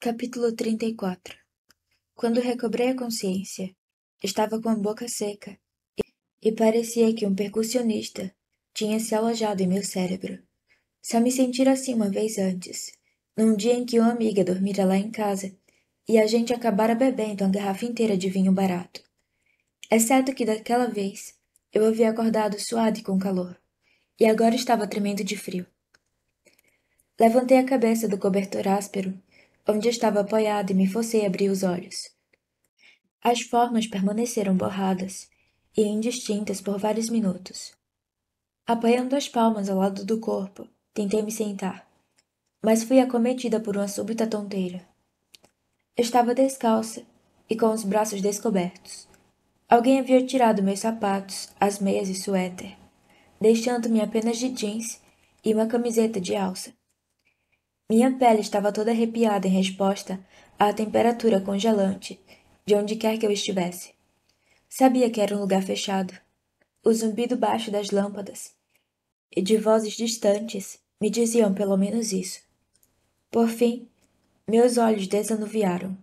Capítulo 34 Quando recobrei a consciência, estava com a boca seca e parecia que um percussionista tinha se alojado em meu cérebro. Só me sentira assim uma vez antes, num dia em que uma amiga dormira lá em casa e a gente acabara bebendo uma garrafa inteira de vinho barato. Exceto que daquela vez eu havia acordado suado e com calor, e agora estava tremendo de frio. Levantei a cabeça do cobertor áspero onde estava apoiado e me forcei a abrir os olhos. As formas permaneceram borradas e indistintas por vários minutos. Apoiando as palmas ao lado do corpo, tentei me sentar, mas fui acometida por uma súbita tonteira. Estava descalça e com os braços descobertos. Alguém havia tirado meus sapatos, as meias e suéter, deixando-me apenas de jeans e uma camiseta de alça. Minha pele estava toda arrepiada em resposta à temperatura congelante, de onde quer que eu estivesse. Sabia que era um lugar fechado. O zumbido baixo das lâmpadas e de vozes distantes me diziam pelo menos isso. Por fim, meus olhos desanuviaram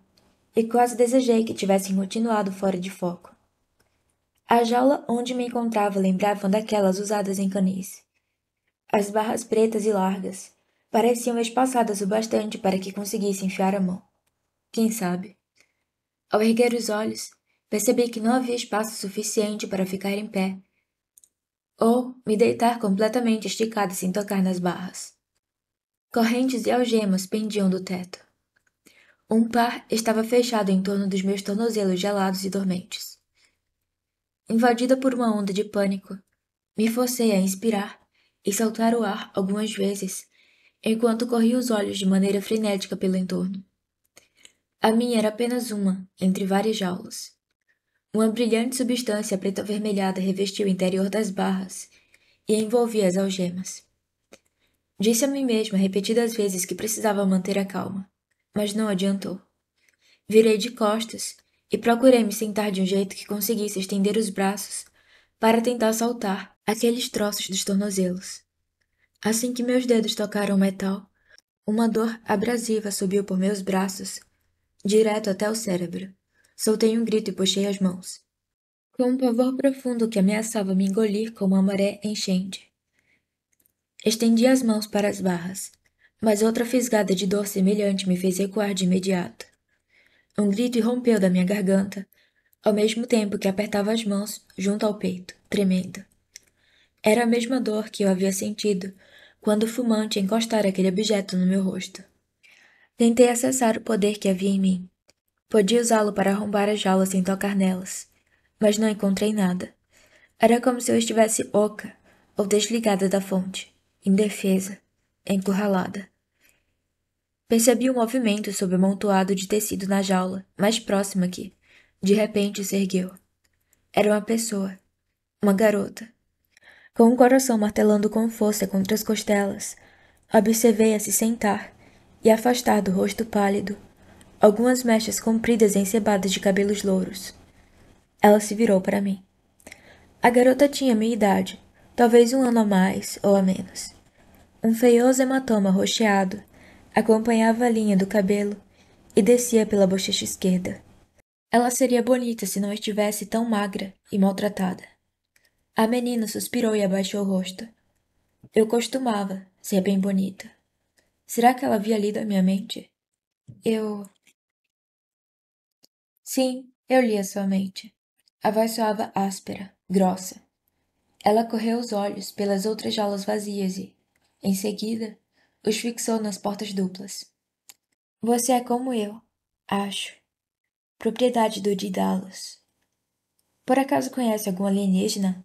e quase desejei que tivessem continuado fora de foco. A jaula onde me encontrava lembrava daquelas usadas em canis. As barras pretas e largas, pareciam espaçadas o bastante para que conseguisse enfiar a mão. Quem sabe? Ao erguer os olhos, percebi que não havia espaço suficiente para ficar em pé ou me deitar completamente esticada sem tocar nas barras. Correntes e algemas pendiam do teto. Um par estava fechado em torno dos meus tornozelos gelados e dormentes. Invadida por uma onda de pânico, me forcei a inspirar e soltar o ar algumas vezes enquanto corri os olhos de maneira frenética pelo entorno. A minha era apenas uma, entre várias jaulas. Uma brilhante substância preta avermelhada revestia o interior das barras e envolvia as algemas. Disse a mim mesma repetidas vezes que precisava manter a calma, mas não adiantou. Virei de costas e procurei me sentar de um jeito que conseguisse estender os braços para tentar saltar aqueles troços dos tornozelos. Assim que meus dedos tocaram o metal, uma dor abrasiva subiu por meus braços, direto até o cérebro. Soltei um grito e puxei as mãos. Com um pavor profundo que ameaçava me engolir como a maré enchente. Estendi as mãos para as barras, mas outra fisgada de dor semelhante me fez recuar de imediato. Um grito irrompeu da minha garganta, ao mesmo tempo que apertava as mãos junto ao peito, tremendo. Era a mesma dor que eu havia sentido quando o fumante encostara aquele objeto no meu rosto. Tentei acessar o poder que havia em mim. Podia usá-lo para arrombar as jaulas sem tocar nelas, mas não encontrei nada. Era como se eu estivesse oca ou desligada da fonte, indefesa, encurralada. Percebi um movimento sob o amontoado de tecido na jaula, mais próxima que, de repente, se ergueu. Era uma pessoa. Uma garota com o coração martelando com força contra as costelas, observei-a se sentar e afastar do rosto pálido algumas mechas compridas e encebadas de cabelos louros. Ela se virou para mim. A garota tinha minha idade, talvez um ano a mais ou a menos. Um feioso hematoma rocheado acompanhava a linha do cabelo e descia pela bochecha esquerda. Ela seria bonita se não estivesse tão magra e maltratada. A menina suspirou e abaixou o rosto. Eu costumava ser bem bonita. Será que ela havia lido a minha mente? Eu. Sim, eu li a sua mente. A voz soava áspera, grossa. Ela correu os olhos pelas outras jaulas vazias e, em seguida, os fixou nas portas duplas. Você é como eu, acho. Propriedade do Didalos. Por acaso conhece algum alienígena?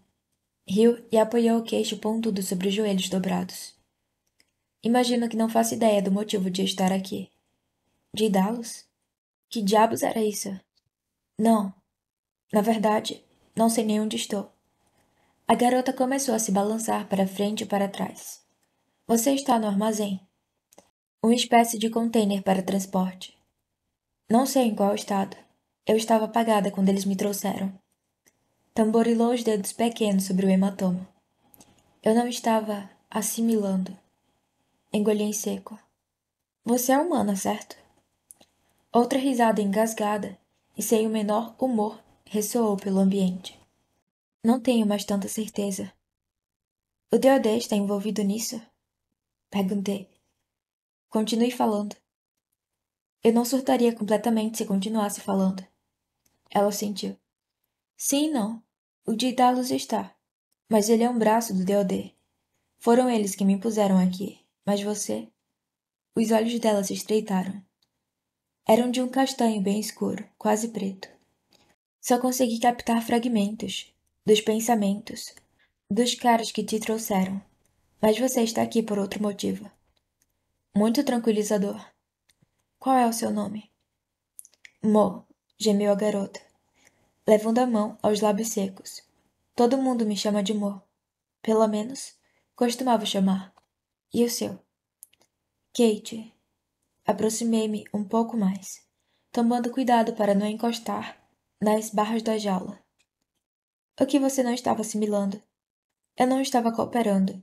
Riu e apoiou o queixo pontudo sobre os joelhos dobrados. Imagino que não faço ideia do motivo de estar aqui. De dá Que diabos era isso? Não. Na verdade, não sei nem onde estou. A garota começou a se balançar para frente e para trás. Você está no armazém. Uma espécie de contêiner para transporte. Não sei em qual estado. Eu estava apagada quando eles me trouxeram. Tamborilou os dedos pequenos sobre o hematoma. Eu não estava assimilando. Engoli em seco. Você é humana, certo? Outra risada engasgada e sem o menor humor ressoou pelo ambiente. Não tenho mais tanta certeza. O Deodé está envolvido nisso? Perguntei. Continue falando. Eu não surtaria completamente se continuasse falando. Ela sentiu. Sim, não. O de los está, mas ele é um braço do Deodê. Foram eles que me puseram aqui, mas você. Os olhos dela se estreitaram. Eram de um castanho bem escuro, quase preto. Só consegui captar fragmentos dos pensamentos, dos caras que te trouxeram. Mas você está aqui por outro motivo. Muito tranquilizador. Qual é o seu nome? Mo, gemeu a garota levando a mão aos lábios secos. Todo mundo me chama de amor. Pelo menos, costumava chamar. E o seu? Kate. Aproximei-me um pouco mais, tomando cuidado para não encostar nas barras da jaula. O que você não estava assimilando? Eu não estava cooperando.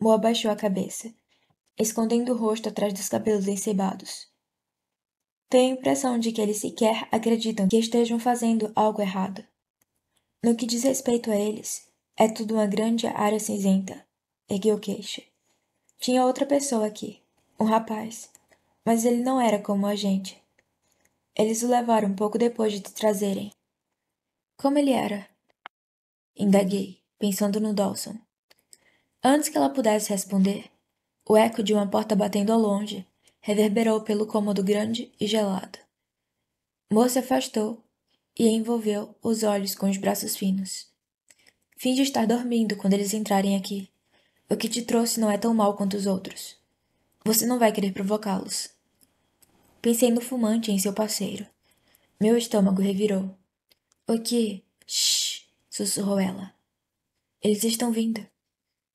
Mo baixou a cabeça, escondendo o rosto atrás dos cabelos encebados. Tenho a impressão de que eles sequer acreditam que estejam fazendo algo errado. No que diz respeito a eles, é tudo uma grande área cinzenta. Ergueu o queixo. Tinha outra pessoa aqui, um rapaz, mas ele não era como a gente. Eles o levaram pouco depois de te trazerem. Como ele era? Indaguei, pensando no Dawson. Antes que ela pudesse responder, o eco de uma porta batendo ao longe reverberou pelo cômodo grande e gelado. Moa se afastou e envolveu os olhos com os braços finos. Finge estar dormindo quando eles entrarem aqui. O que te trouxe não é tão mal quanto os outros. Você não vai querer provocá-los. Pensei no fumante e em seu parceiro. Meu estômago revirou. O que? Shh! sussurrou ela. Eles estão vindo.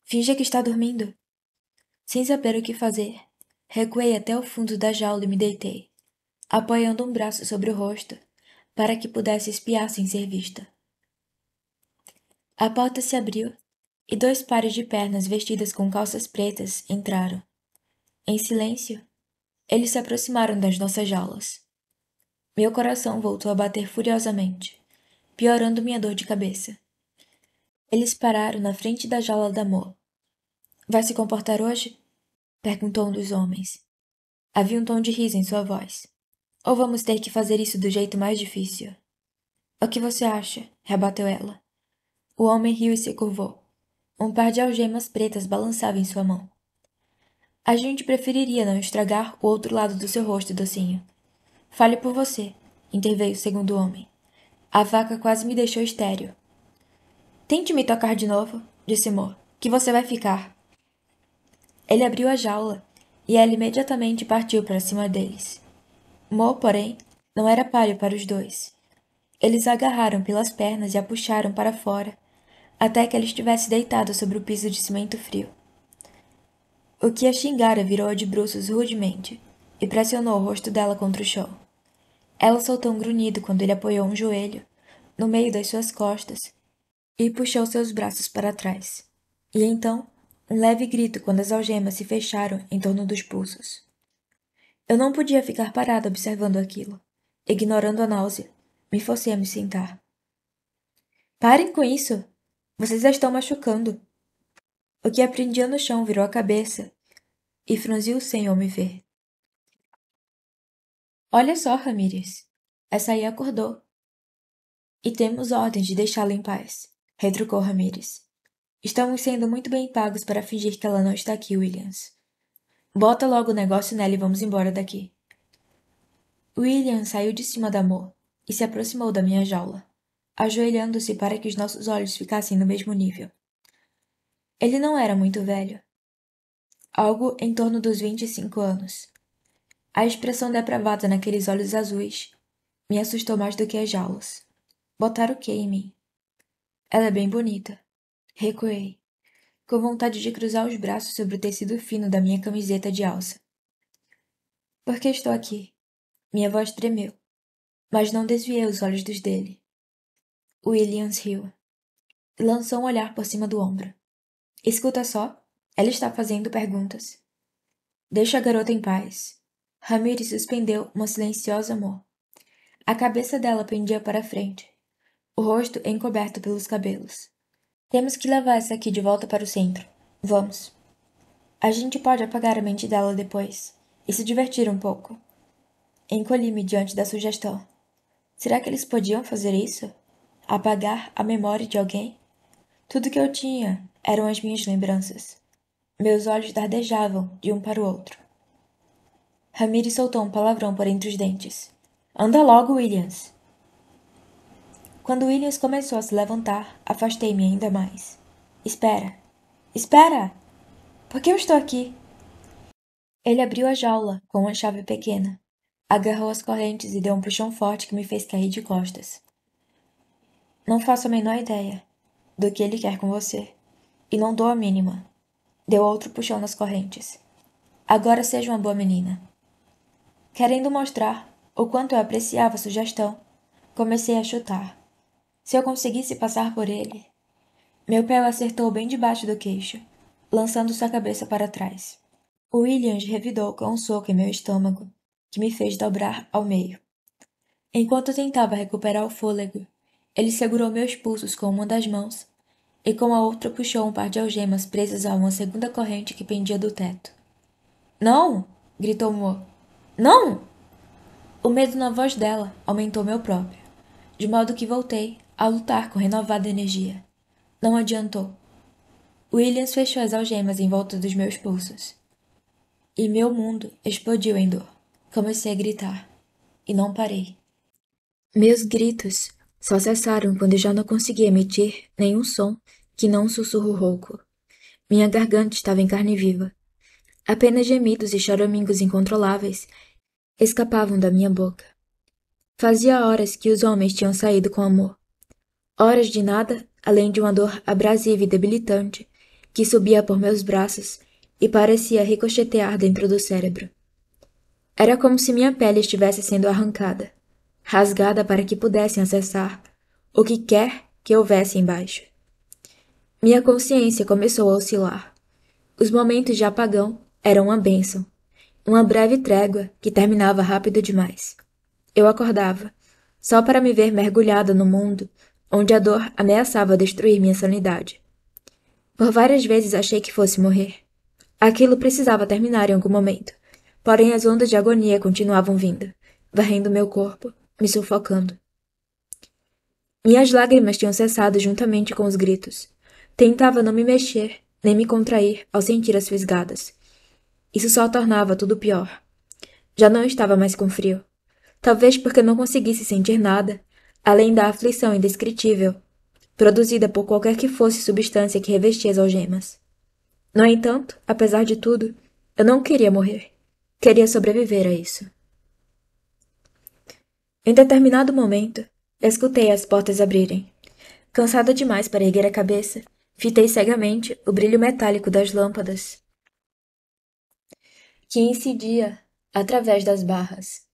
Finge que está dormindo. Sem saber o que fazer, Recuei até o fundo da jaula e me deitei, apoiando um braço sobre o rosto, para que pudesse espiar sem ser vista. A porta se abriu e dois pares de pernas vestidas com calças pretas entraram. Em silêncio, eles se aproximaram das nossas jaulas. Meu coração voltou a bater furiosamente, piorando minha dor de cabeça. Eles pararam na frente da jaula da Mo. Vai se comportar hoje? perguntou um dos homens. Havia um tom de riso em sua voz. Ou vamos ter que fazer isso do jeito mais difícil? O que você acha? rebateu ela. O homem riu e se curvou. Um par de algemas pretas balançava em sua mão. A gente preferiria não estragar o outro lado do seu rosto, docinho. Fale por você, interveio o segundo homem. A vaca quase me deixou estéreo. Tente me tocar de novo, disse Mo, que você vai ficar. Ele abriu a jaula e ela imediatamente partiu para cima deles. Mo, porém, não era páreo para os dois. Eles a agarraram pelas pernas e a puxaram para fora, até que ela estivesse deitada sobre o piso de cimento frio. O que a xingara virou de bruços rudemente e pressionou o rosto dela contra o chão. Ela soltou um grunhido quando ele apoiou um joelho no meio das suas costas e puxou seus braços para trás. E então um leve grito quando as algemas se fecharam em torno dos pulsos. Eu não podia ficar parada observando aquilo. Ignorando a náusea, me forcei a me sentar. Parem com isso! Vocês a estão machucando! O que aprendia no chão virou a cabeça e franziu sem eu me ver. Olha só, Ramírez. Essa aí acordou. E temos ordem de deixá-la em paz, retrucou Ramírez. Estamos sendo muito bem pagos para fingir que ela não está aqui, Williams. Bota logo o negócio nela e vamos embora daqui. William saiu de cima da Mo e se aproximou da minha jaula, ajoelhando-se para que os nossos olhos ficassem no mesmo nível. Ele não era muito velho. Algo em torno dos 25 anos. A expressão depravada naqueles olhos azuis me assustou mais do que as jaulas. Botaram o que em mim? Ela é bem bonita. Recuei, com vontade de cruzar os braços sobre o tecido fino da minha camiseta de alça. Por que estou aqui? Minha voz tremeu, mas não desviei os olhos dos dele. Williams riu. Lançou um olhar por cima do ombro. Escuta só, ela está fazendo perguntas. Deixa a garota em paz. Ramirez suspendeu uma silenciosa mão. A cabeça dela pendia para frente, o rosto encoberto pelos cabelos. Temos que levar essa aqui de volta para o centro. Vamos. A gente pode apagar a mente dela depois e se divertir um pouco. Encolhi-me diante da sugestão. Será que eles podiam fazer isso? Apagar a memória de alguém? Tudo que eu tinha eram as minhas lembranças. Meus olhos dardejavam de um para o outro. Ramirez soltou um palavrão por entre os dentes. Anda logo, Williams! Quando Williams começou a se levantar, afastei-me ainda mais. Espera! Espera! Por que eu estou aqui? Ele abriu a jaula com uma chave pequena, agarrou as correntes e deu um puxão forte que me fez cair de costas. Não faço a menor ideia do que ele quer com você, e não dou a mínima. Deu outro puxão nas correntes. Agora seja uma boa menina. Querendo mostrar o quanto eu apreciava a sugestão, comecei a chutar. Se eu conseguisse passar por ele. Meu pé o acertou bem debaixo do queixo, lançando sua cabeça para trás. Williams revidou com um soco em meu estômago, que me fez dobrar ao meio. Enquanto tentava recuperar o fôlego, ele segurou meus pulsos com uma das mãos e com a outra puxou um par de algemas presas a uma segunda corrente que pendia do teto. Não! gritou Mo. Não! O medo na voz dela aumentou meu próprio, de modo que voltei, a lutar com renovada energia. Não adiantou. Williams fechou as algemas em volta dos meus pulsos. E meu mundo explodiu em dor. Comecei a gritar. E não parei. Meus gritos só cessaram quando já não conseguia emitir nenhum som que não um sussurro rouco. Minha garganta estava em carne viva. Apenas gemidos e choramingos incontroláveis escapavam da minha boca. Fazia horas que os homens tinham saído com amor, horas de nada além de uma dor abrasiva e debilitante que subia por meus braços e parecia ricochetear dentro do cérebro. Era como se minha pele estivesse sendo arrancada, rasgada para que pudessem acessar o que quer que houvesse embaixo. Minha consciência começou a oscilar. Os momentos de apagão eram uma bênção, uma breve trégua que terminava rápido demais. Eu acordava, só para me ver mergulhada no mundo onde a dor ameaçava destruir minha sanidade. Por várias vezes achei que fosse morrer. Aquilo precisava terminar em algum momento, porém as ondas de agonia continuavam vindo, varrendo meu corpo, me sufocando. Minhas lágrimas tinham cessado juntamente com os gritos. Tentava não me mexer, nem me contrair ao sentir as fisgadas. Isso só tornava tudo pior. Já não estava mais com frio. Talvez porque não conseguisse sentir nada, além da aflição indescritível, produzida por qualquer que fosse substância que revestia as algemas. No entanto, apesar de tudo, eu não queria morrer. Queria sobreviver a isso. Em determinado momento, escutei as portas abrirem. Cansada demais para erguer a cabeça, fitei cegamente o brilho metálico das lâmpadas que incidia através das barras.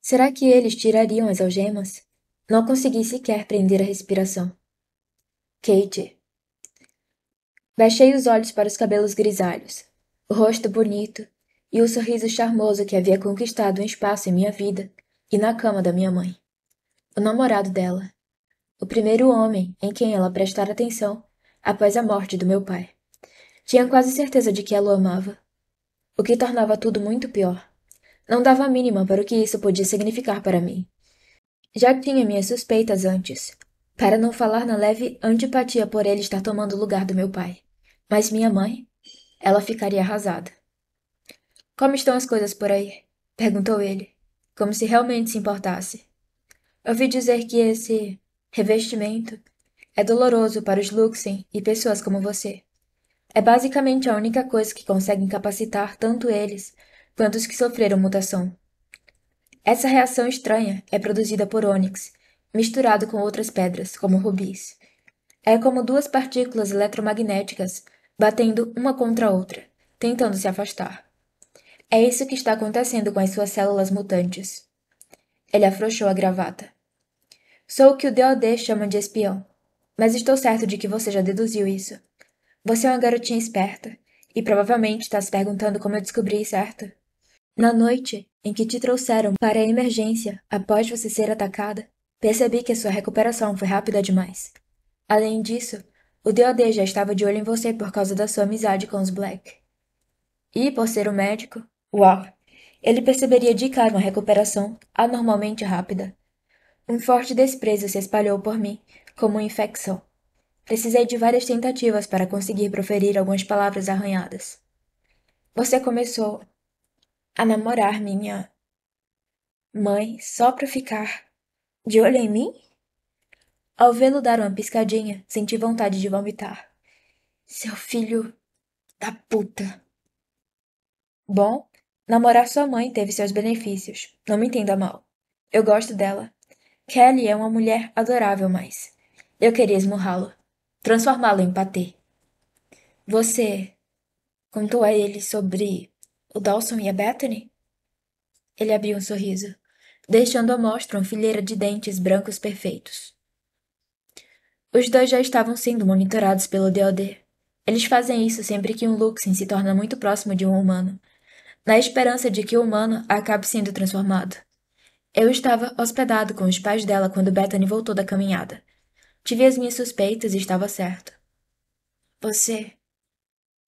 Será que eles tirariam as algemas? Não consegui sequer prender a respiração. Kate. Baixei os olhos para os cabelos grisalhos, o rosto bonito e o sorriso charmoso que havia conquistado um espaço em minha vida e na cama da minha mãe. O namorado dela. O primeiro homem em quem ela prestara atenção após a morte do meu pai. Tinha quase certeza de que ela o amava. O que tornava tudo muito pior. Não dava a mínima para o que isso podia significar para mim. Já tinha minhas suspeitas antes, para não falar na leve antipatia por ele estar tomando o lugar do meu pai. Mas minha mãe, ela ficaria arrasada. Como estão as coisas por aí? perguntou ele, como se realmente se importasse. Ouvi dizer que esse revestimento é doloroso para os Luxem e pessoas como você. É basicamente a única coisa que consegue incapacitar tanto eles quanto os que sofreram mutação. Essa reação estranha é produzida por ônix, misturado com outras pedras, como rubis. É como duas partículas eletromagnéticas batendo uma contra a outra, tentando se afastar. É isso que está acontecendo com as suas células mutantes. Ele afrouxou a gravata. Sou o que o DOD chama de espião, mas estou certo de que você já deduziu isso. Você é uma garotinha esperta, e provavelmente está se perguntando como eu descobri, certo? Na noite em que te trouxeram para a emergência após você ser atacada, percebi que sua recuperação foi rápida demais. Além disso, o DOD já estava de olho em você por causa da sua amizade com os Black. E, por ser um médico, uau, ele perceberia de cara uma recuperação anormalmente rápida. Um forte desprezo se espalhou por mim, como uma infecção. Precisei de várias tentativas para conseguir proferir algumas palavras arranhadas. Você começou a namorar minha mãe só pra ficar de olho em mim? Ao vê-lo dar uma piscadinha, senti vontade de vomitar. Seu filho da puta. Bom, namorar sua mãe teve seus benefícios, não me entenda mal. Eu gosto dela. Kelly é uma mulher adorável, mas eu queria esmurrá-lo, transformá-lo em patê. Você contou a ele sobre o Dawson e a Bethany? Ele abriu um sorriso, deixando à mostra uma fileira de dentes brancos perfeitos. Os dois já estavam sendo monitorados pelo DOD. Eles fazem isso sempre que um Luxin se torna muito próximo de um humano, na esperança de que o humano acabe sendo transformado. Eu estava hospedado com os pais dela quando Bethany voltou da caminhada. Tive as minhas suspeitas e estava certo. Você.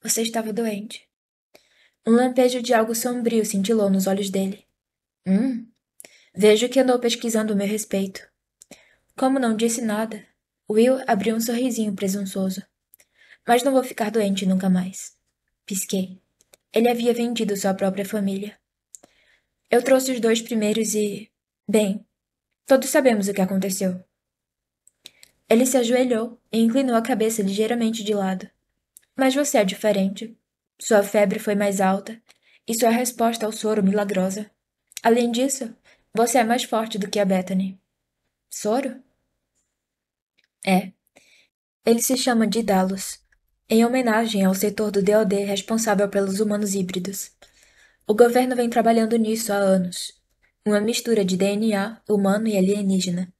Você estava doente. Um lampejo de algo sombrio cintilou nos olhos dele. Hum, vejo que andou pesquisando o meu respeito. Como não disse nada, Will abriu um sorrisinho presunçoso. Mas não vou ficar doente nunca mais. Pisquei. Ele havia vendido sua própria família. Eu trouxe os dois primeiros e. Bem, todos sabemos o que aconteceu. Ele se ajoelhou e inclinou a cabeça ligeiramente de lado. Mas você é diferente. Sua febre foi mais alta e sua resposta ao soro milagrosa. Além disso, você é mais forte do que a Bethany. Soro? É. Ele se chama de Dalos, em homenagem ao setor do DOD responsável pelos humanos híbridos. O governo vem trabalhando nisso há anos. Uma mistura de DNA humano e alienígena.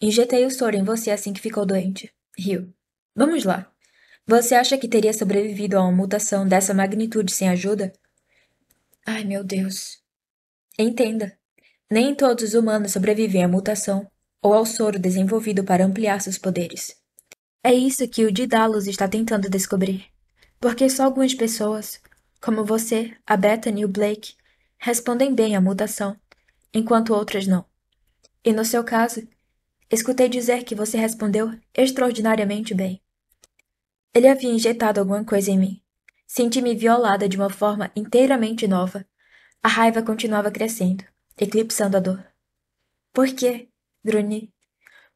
Injetei o soro em você assim que ficou doente. Rio. Vamos lá. Você acha que teria sobrevivido a uma mutação dessa magnitude sem ajuda? Ai, meu Deus. Entenda. Nem todos os humanos sobrevivem à mutação ou ao soro desenvolvido para ampliar seus poderes. É isso que o Didalos está tentando descobrir. Porque só algumas pessoas, como você, a Bethany e o Blake, respondem bem à mutação, enquanto outras não. E no seu caso, escutei dizer que você respondeu extraordinariamente bem. Ele havia injetado alguma coisa em mim. Senti-me violada de uma forma inteiramente nova. A raiva continuava crescendo, eclipsando a dor. Por quê? grunhi.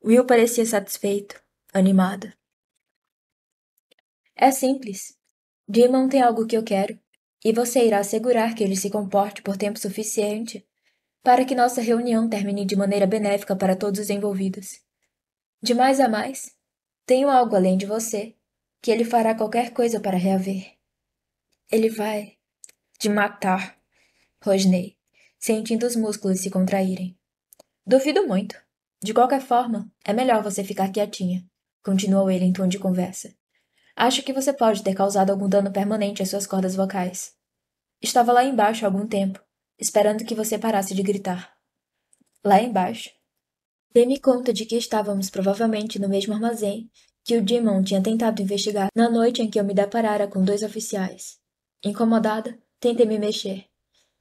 Will parecia satisfeito, animado. É simples. Demon tem algo que eu quero, e você irá assegurar que ele se comporte por tempo suficiente para que nossa reunião termine de maneira benéfica para todos os envolvidos. De mais a mais, tenho algo além de você que ele fará qualquer coisa para reaver. Ele vai te matar, rosnei, sentindo os músculos se contraírem. Duvido muito. De qualquer forma, é melhor você ficar quietinha, continuou ele em tom de conversa. Acho que você pode ter causado algum dano permanente às suas cordas vocais. Estava lá embaixo há algum tempo, esperando que você parasse de gritar. Lá embaixo. Dei-me conta de que estávamos provavelmente no mesmo armazém que o Demon tinha tentado investigar na noite em que eu me deparara com dois oficiais. Incomodada, tentei me mexer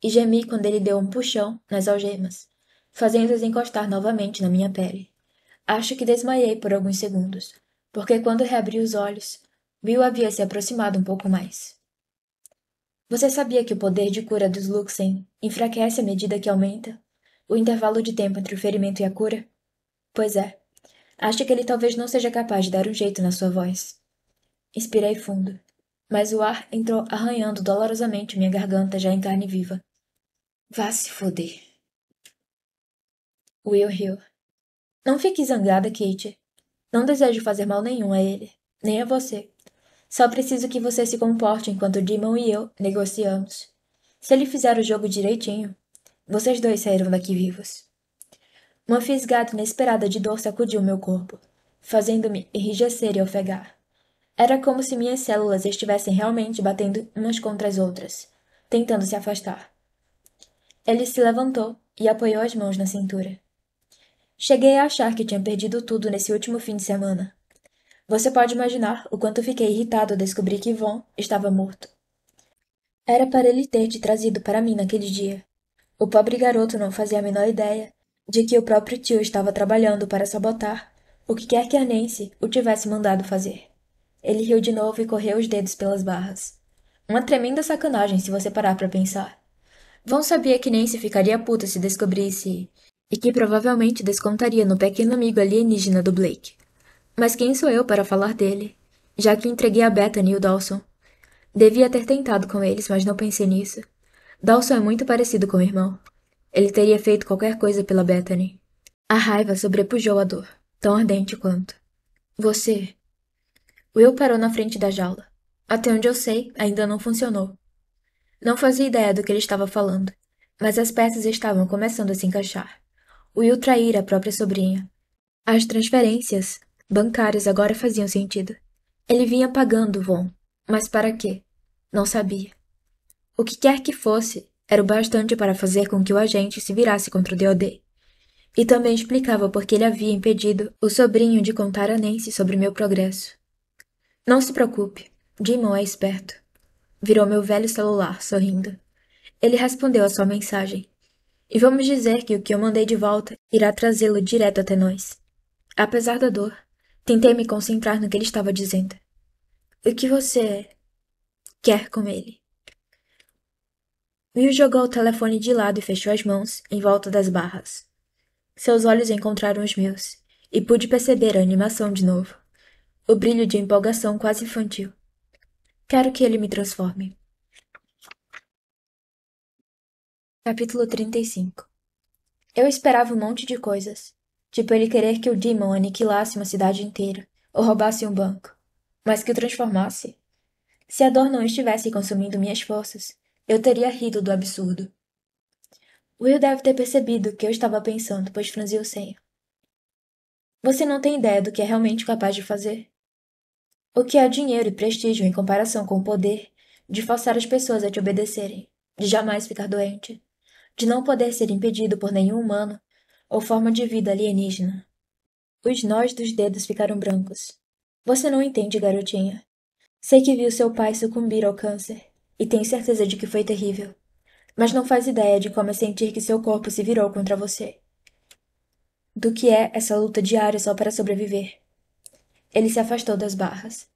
e gemi quando ele deu um puxão nas algemas, fazendo-as encostar novamente na minha pele. Acho que desmaiei por alguns segundos, porque quando reabri os olhos, Will havia se aproximado um pouco mais. Você sabia que o poder de cura dos Luxem enfraquece à medida que aumenta o intervalo de tempo entre o ferimento e a cura? Pois é, Acha que ele talvez não seja capaz de dar um jeito na sua voz. Inspirei fundo, mas o ar entrou arranhando dolorosamente minha garganta já em carne viva. Vá se foder. Will riu. Não fique zangada, Kate. Não desejo fazer mal nenhum a ele, nem a você. Só preciso que você se comporte enquanto Demon e eu negociamos. Se ele fizer o jogo direitinho, vocês dois saíram daqui vivos. Uma fisgada inesperada de dor sacudiu meu corpo, fazendo-me enrijecer e ofegar. Era como se minhas células estivessem realmente batendo umas contra as outras, tentando se afastar. Ele se levantou e apoiou as mãos na cintura. Cheguei a achar que tinha perdido tudo nesse último fim de semana. Você pode imaginar o quanto fiquei irritado ao descobrir que Von estava morto. Era para ele ter te trazido para mim naquele dia. O pobre garoto não fazia a menor ideia de que o próprio tio estava trabalhando para sabotar o que quer que a Nancy o tivesse mandado fazer. Ele riu de novo e correu os dedos pelas barras. Uma tremenda sacanagem se você parar para pensar. Vão sabia que Nancy ficaria puta se descobrisse e que provavelmente descontaria no pequeno amigo alienígena do Blake. Mas quem sou eu para falar dele? Já que entreguei a Bethany e o Dawson. Devia ter tentado com eles, mas não pensei nisso. Dawson é muito parecido com o irmão. Ele teria feito qualquer coisa pela Bethany. A raiva sobrepujou a dor, tão ardente quanto. Você. Will parou na frente da jaula. Até onde eu sei, ainda não funcionou. Não fazia ideia do que ele estava falando, mas as peças estavam começando a se encaixar. Will traíra a própria sobrinha. As transferências bancárias agora faziam sentido. Ele vinha pagando Von, mas para quê? Não sabia. O que quer que fosse, era o bastante para fazer com que o agente se virasse contra o DOD. E também explicava por que ele havia impedido o sobrinho de contar a Nancy sobre meu progresso. Não se preocupe, Dimon é esperto. Virou meu velho celular, sorrindo. Ele respondeu a sua mensagem. E vamos dizer que o que eu mandei de volta irá trazê-lo direto até nós. Apesar da dor, tentei me concentrar no que ele estava dizendo. O que você quer com ele? Will jogou o telefone de lado e fechou as mãos em volta das barras. Seus olhos encontraram os meus, e pude perceber a animação de novo. O brilho de empolgação quase infantil. Quero que ele me transforme. Capítulo 35 Eu esperava um monte de coisas. Tipo ele querer que o Demon aniquilasse uma cidade inteira, ou roubasse um banco. Mas que o transformasse? Se a dor não estivesse consumindo minhas forças, eu teria rido do absurdo. Will deve ter percebido o que eu estava pensando, pois franziu o senho. Você não tem ideia do que é realmente capaz de fazer? O que é dinheiro e prestígio em comparação com o poder de forçar as pessoas a te obedecerem, de jamais ficar doente, de não poder ser impedido por nenhum humano ou forma de vida alienígena. Os nós dos dedos ficaram brancos. Você não entende, garotinha. Sei que viu seu pai sucumbir ao câncer e tenho certeza de que foi terrível. Mas não faz ideia de como é sentir que seu corpo se virou contra você. Do que é essa luta diária só para sobreviver. Ele se afastou das barras.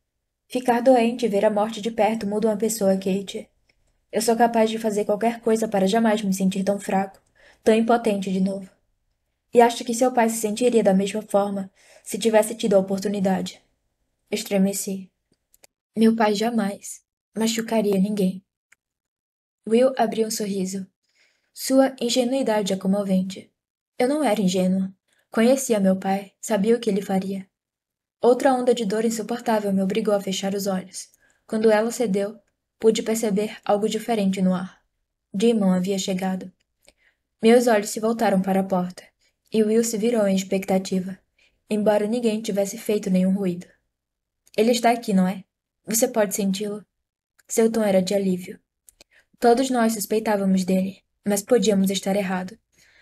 Ficar doente e ver a morte de perto muda uma pessoa, Kate. Eu sou capaz de fazer qualquer coisa para jamais me sentir tão fraco, tão impotente de novo. E acho que seu pai se sentiria da mesma forma se tivesse tido a oportunidade. Estremeci. Meu pai jamais machucaria ninguém. Will abriu um sorriso. Sua ingenuidade é comovente. Eu não era ingênua. Conhecia meu pai, sabia o que ele faria. Outra onda de dor insuportável me obrigou a fechar os olhos. Quando ela cedeu, pude perceber algo diferente no ar. Demon havia chegado. Meus olhos se voltaram para a porta, e Will se virou em expectativa, embora ninguém tivesse feito nenhum ruído. Ele está aqui, não é? Você pode senti-lo? Seu tom era de alívio. Todos nós suspeitávamos dele, mas podíamos estar errado.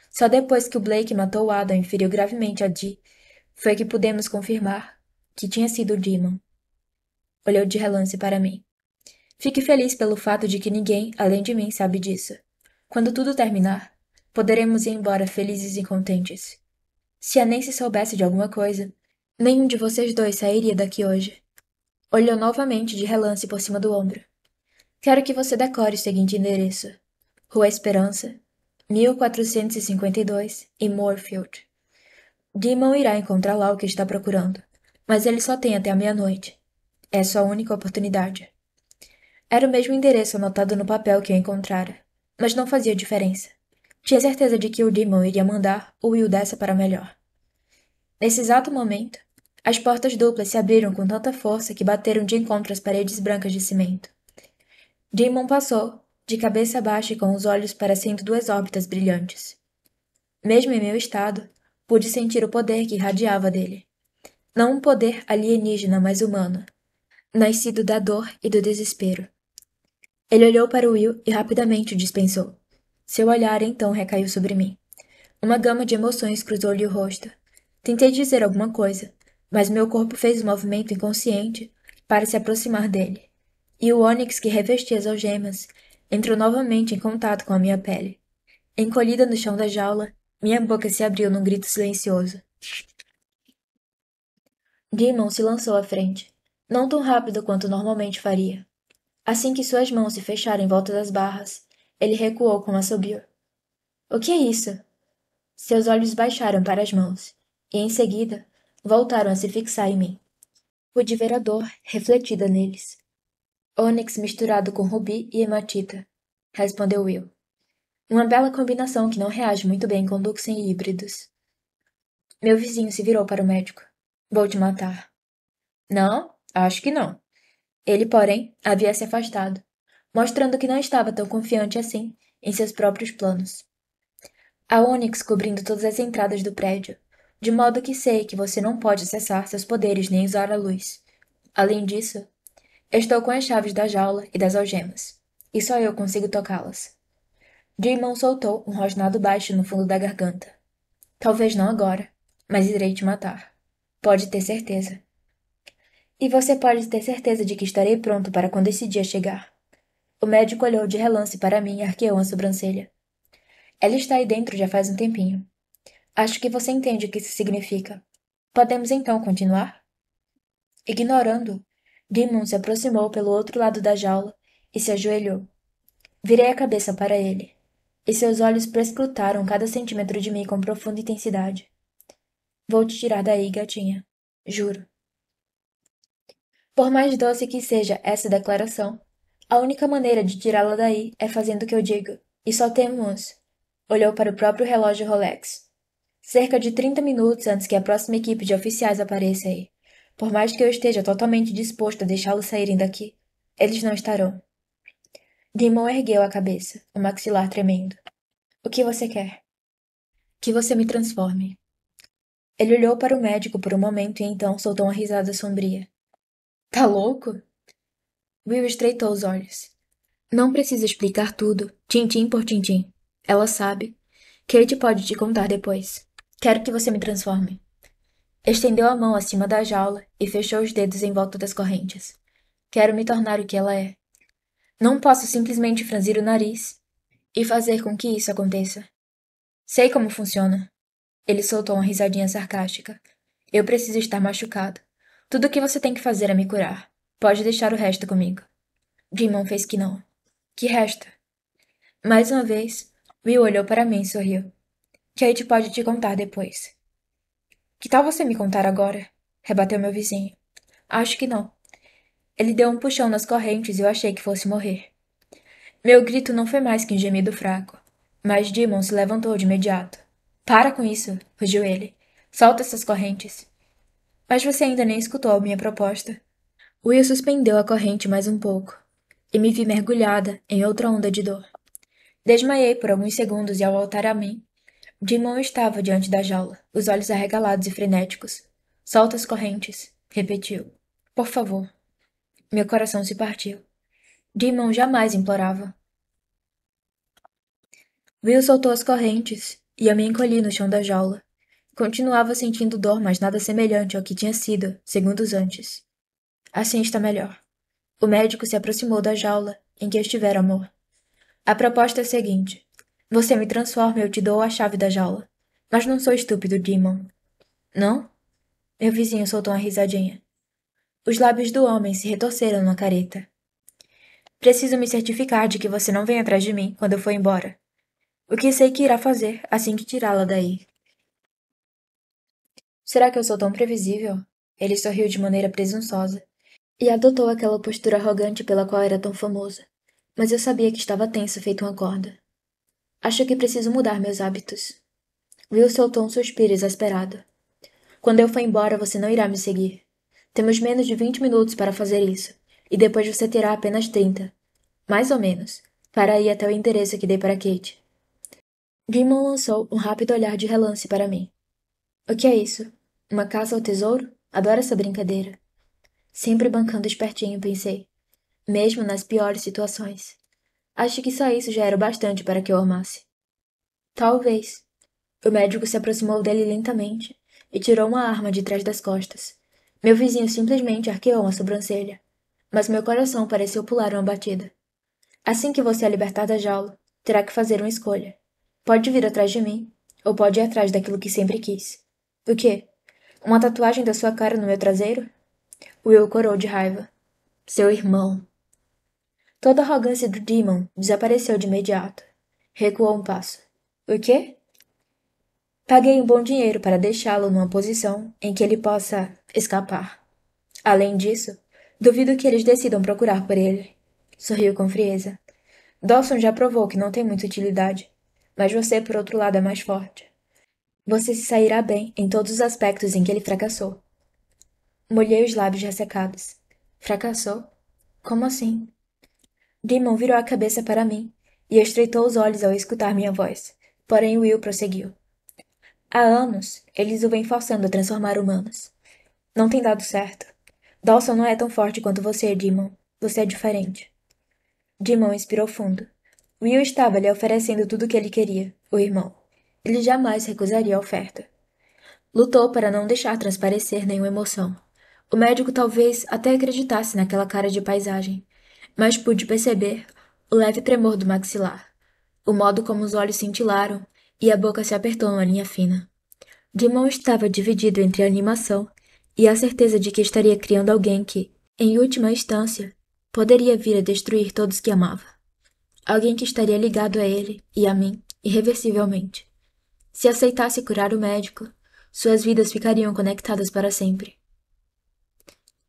Só depois que o Blake matou o Adam e feriu gravemente a Dee, foi que pudemos confirmar que tinha sido o Demon. Olhou de relance para mim. Fique feliz pelo fato de que ninguém, além de mim, sabe disso. Quando tudo terminar, poderemos ir embora felizes e contentes. Se a Nancy soubesse de alguma coisa, nenhum de vocês dois sairia daqui hoje. Olhou novamente de relance por cima do ombro. Quero que você decore o seguinte endereço: Rua Esperança, 1452, em Moorfield. Demon irá encontrar lá o que está procurando, mas ele só tem até a meia-noite. É sua única oportunidade. Era o mesmo endereço anotado no papel que eu encontrara, mas não fazia diferença. Tinha certeza de que o Demon iria mandar o Will dessa para melhor. Nesse exato momento, as portas duplas se abriram com tanta força que bateram de encontro às paredes brancas de cimento. Damon passou, de cabeça baixa e com os olhos parecendo duas órbitas brilhantes. Mesmo em meu estado, pude sentir o poder que irradiava dele. Não um poder alienígena, mas humano, nascido da dor e do desespero. Ele olhou para o Will e rapidamente o dispensou. Seu olhar então recaiu sobre mim. Uma gama de emoções cruzou-lhe o rosto. Tentei dizer alguma coisa, mas meu corpo fez um movimento inconsciente para se aproximar dele e o ônix que revestia as algemas entrou novamente em contato com a minha pele. Encolhida no chão da jaula, minha boca se abriu num grito silencioso. Demon se lançou à frente, não tão rápido quanto normalmente faria. Assim que suas mãos se fecharam em volta das barras, ele recuou com assobio. O que é isso? Seus olhos baixaram para as mãos, e em seguida voltaram a se fixar em mim. Pude ver a dor refletida neles. Ônix misturado com rubi e hematita, respondeu Will. Uma bela combinação que não reage muito bem com Luxem e híbridos. Meu vizinho se virou para o médico. Vou te matar. Não, acho que não. Ele, porém, havia se afastado, mostrando que não estava tão confiante assim em seus próprios planos. A Onyx cobrindo todas as entradas do prédio, de modo que sei que você não pode acessar seus poderes nem usar a luz. Além disso, Estou com as chaves da jaula e das algemas, e só eu consigo tocá-las. Dimon soltou um rosnado baixo no fundo da garganta. Talvez não agora, mas irei te matar. Pode ter certeza. E você pode ter certeza de que estarei pronto para quando esse dia chegar. O médico olhou de relance para mim e arqueou a sobrancelha. Ela está aí dentro já faz um tempinho. Acho que você entende o que isso significa. Podemos então continuar? Ignorando Dimon se aproximou pelo outro lado da jaula e se ajoelhou. Virei a cabeça para ele, e seus olhos prescrutaram cada centímetro de mim com profunda intensidade. Vou te tirar daí, gatinha. Juro. Por mais doce que seja essa declaração, a única maneira de tirá-la daí é fazendo o que eu digo, e só temos. Olhou para o próprio relógio Rolex. Cerca de 30 minutos antes que a próxima equipe de oficiais apareça aí. Por mais que eu esteja totalmente disposto a deixá-los saírem daqui, eles não estarão. Dimon ergueu a cabeça, o maxilar tremendo. O que você quer? Que você me transforme. Ele olhou para o médico por um momento e então soltou uma risada sombria. Tá louco? Will estreitou os olhos. Não precisa explicar tudo, tintim por tintim. Ela sabe. Kate pode te contar depois. Quero que você me transforme. Estendeu a mão acima da jaula e fechou os dedos em volta das correntes. Quero me tornar o que ela é. Não posso simplesmente franzir o nariz e fazer com que isso aconteça. Sei como funciona. Ele soltou uma risadinha sarcástica. Eu preciso estar machucado. Tudo o que você tem que fazer é me curar. Pode deixar o resto comigo. Dimon fez que não. Que resto? Mais uma vez, Will olhou para mim e sorriu. Kate pode te contar depois. Que tal você me contar agora? Rebateu meu vizinho. Acho que não. Ele deu um puxão nas correntes e eu achei que fosse morrer. Meu grito não foi mais que um gemido fraco, mas Demon se levantou de imediato. Para com isso, rugiu ele. Solta essas correntes. Mas você ainda nem escutou a minha proposta. Will suspendeu a corrente mais um pouco, e me vi mergulhada em outra onda de dor. Desmaiei por alguns segundos e, ao voltar a mim, Dimon estava diante da jaula, os olhos arregalados e frenéticos. Solta as correntes, repetiu. Por favor. Meu coração se partiu. Dimon jamais implorava. Will soltou as correntes, e eu me encolhi no chão da jaula. Continuava sentindo dor, mas nada semelhante ao que tinha sido, segundos antes. Assim está melhor. O médico se aproximou da jaula em que estivera amor. A proposta é a seguinte: você me transforma e eu te dou a chave da jaula. Mas não sou estúpido, Demon. Não? Meu vizinho soltou uma risadinha. Os lábios do homem se retorceram numa careta. Preciso me certificar de que você não vem atrás de mim quando eu for embora. O que sei que irá fazer assim que tirá-la daí. Será que eu sou tão previsível? Ele sorriu de maneira presunçosa e adotou aquela postura arrogante pela qual era tão famosa, mas eu sabia que estava tenso feito uma corda. Acho que preciso mudar meus hábitos. Will soltou um suspiro exasperado. Quando eu for embora, você não irá me seguir. Temos menos de vinte minutos para fazer isso, e depois você terá apenas trinta, mais ou menos, para ir até o endereço que dei para Kate. Gimon lançou um rápido olhar de relance para mim. O que é isso? Uma caça ao tesouro? Adoro essa brincadeira. Sempre bancando espertinho, pensei, mesmo nas piores situações. Acho que só isso já era o bastante para que eu amasse. Talvez. O médico se aproximou dele lentamente e tirou uma arma de trás das costas. Meu vizinho simplesmente arqueou uma sobrancelha, mas meu coração pareceu pular uma batida. Assim que você é libertar da jaula, terá que fazer uma escolha. Pode vir atrás de mim, ou pode ir atrás daquilo que sempre quis. O quê? Uma tatuagem da sua cara no meu traseiro? Will corou de raiva. Seu irmão. Toda a arrogância do Demon desapareceu de imediato. Recuou um passo. O quê? Paguei um bom dinheiro para deixá-lo numa posição em que ele possa escapar. Além disso, duvido que eles decidam procurar por ele. Sorriu com frieza. Dawson já provou que não tem muita utilidade, mas você, por outro lado, é mais forte. Você se sairá bem em todos os aspectos em que ele fracassou. Molhei os lábios ressecados. Fracassou? Como assim? Demon virou a cabeça para mim e estreitou os olhos ao escutar minha voz. Porém, Will prosseguiu. Há anos, eles o vêm forçando a transformar humanos. Não tem dado certo. Dawson não é tão forte quanto você, Demon. Você é diferente. Demon inspirou fundo. Will estava lhe oferecendo tudo o que ele queria, o irmão. Ele jamais recusaria a oferta. Lutou para não deixar transparecer nenhuma emoção. O médico talvez até acreditasse naquela cara de paisagem, mas pude perceber o leve tremor do maxilar, o modo como os olhos cintilaram e a boca se apertou numa linha fina. Dimon estava dividido entre a animação e a certeza de que estaria criando alguém que, em última instância, poderia vir a destruir todos que amava. Alguém que estaria ligado a ele e a mim, irreversivelmente. Se aceitasse curar o médico, suas vidas ficariam conectadas para sempre.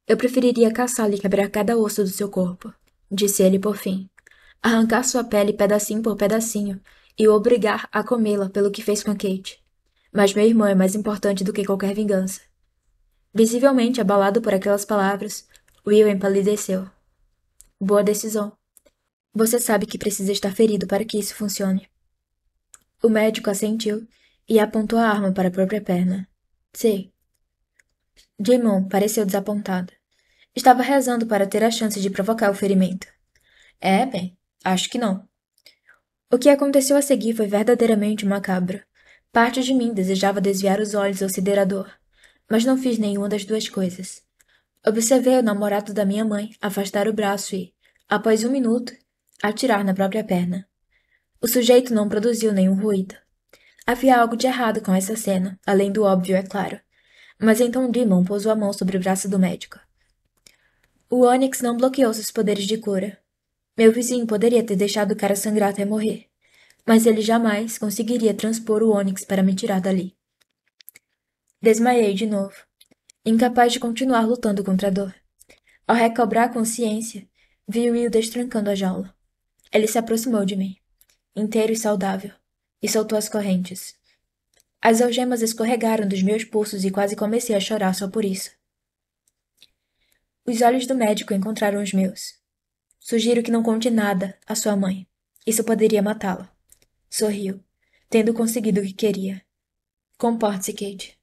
Eu preferiria caçá-lo e quebrar cada osso do seu corpo, disse ele por fim. Arrancar sua pele pedacinho por pedacinho e o obrigar a comê-la pelo que fez com Kate. Mas meu irmão é mais importante do que qualquer vingança. Visivelmente abalado por aquelas palavras, Will empalideceu. Boa decisão. Você sabe que precisa estar ferido para que isso funcione. O médico assentiu e apontou a arma para a própria perna. Sei. Jimon pareceu desapontado. Estava rezando para ter a chance de provocar o ferimento. É, bem, acho que não. O que aconteceu a seguir foi verdadeiramente macabro. Parte de mim desejava desviar os olhos ao siderador, mas não fiz nenhuma das duas coisas. Observei o namorado da minha mãe afastar o braço e, após um minuto, atirar na própria perna. O sujeito não produziu nenhum ruído. Havia algo de errado com essa cena, além do óbvio, é claro. Mas então Dimon pôs a mão sobre o braço do médico. O Onyx não bloqueou seus poderes de cura. Meu vizinho poderia ter deixado o cara sangrar até morrer, mas ele jamais conseguiria transpor o Onyx para me tirar dali. Desmaiei de novo, incapaz de continuar lutando contra a dor. Ao recobrar a consciência, vi o Will destrancando a jaula. Ele se aproximou de mim, inteiro e saudável, e soltou as correntes. As algemas escorregaram dos meus pulsos e quase comecei a chorar só por isso. Os olhos do médico encontraram os meus. Sugiro que não conte nada à sua mãe. Isso poderia matá-la. Sorriu, tendo conseguido o que queria. Comporte-se, Kate.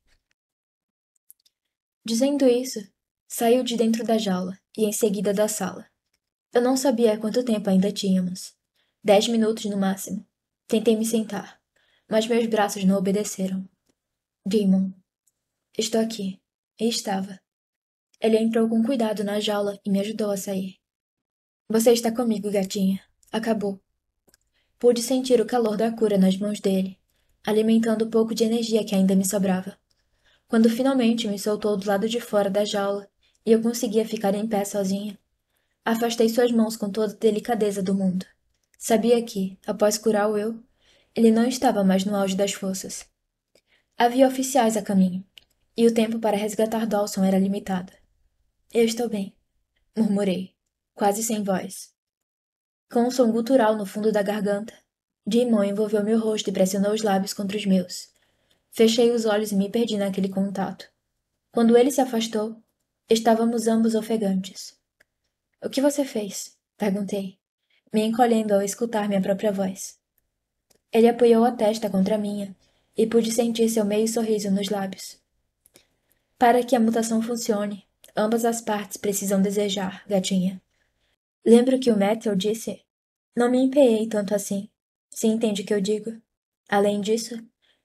Dizendo isso, saiu de dentro da jaula e em seguida da sala. Eu não sabia quanto tempo ainda tínhamos. Dez minutos no máximo. Tentei me sentar, mas meus braços não obedeceram. Demon. Estou aqui. E estava. Ele entrou com cuidado na jaula e me ajudou a sair. Você está comigo, gatinha. Acabou. Pude sentir o calor da cura nas mãos dele, alimentando o pouco de energia que ainda me sobrava. Quando finalmente me soltou do lado de fora da jaula e eu conseguia ficar em pé sozinha, afastei suas mãos com toda a delicadeza do mundo. Sabia que, após curar o eu, ele não estava mais no auge das forças. Havia oficiais a caminho, e o tempo para resgatar Dawson era limitado. Eu estou bem, murmurei, quase sem voz. Com um som gutural no fundo da garganta, Dimon envolveu meu rosto e pressionou os lábios contra os meus. Fechei os olhos e me perdi naquele contato. Quando ele se afastou, estávamos ambos ofegantes. O que você fez? perguntei, me encolhendo ao escutar minha própria voz. Ele apoiou a testa contra a minha e pude sentir seu meio sorriso nos lábios. Para que a mutação funcione, Ambas as partes precisam desejar, gatinha. Lembro que o Metal disse: Não me empenhei tanto assim. Se entende o que eu digo? Além disso,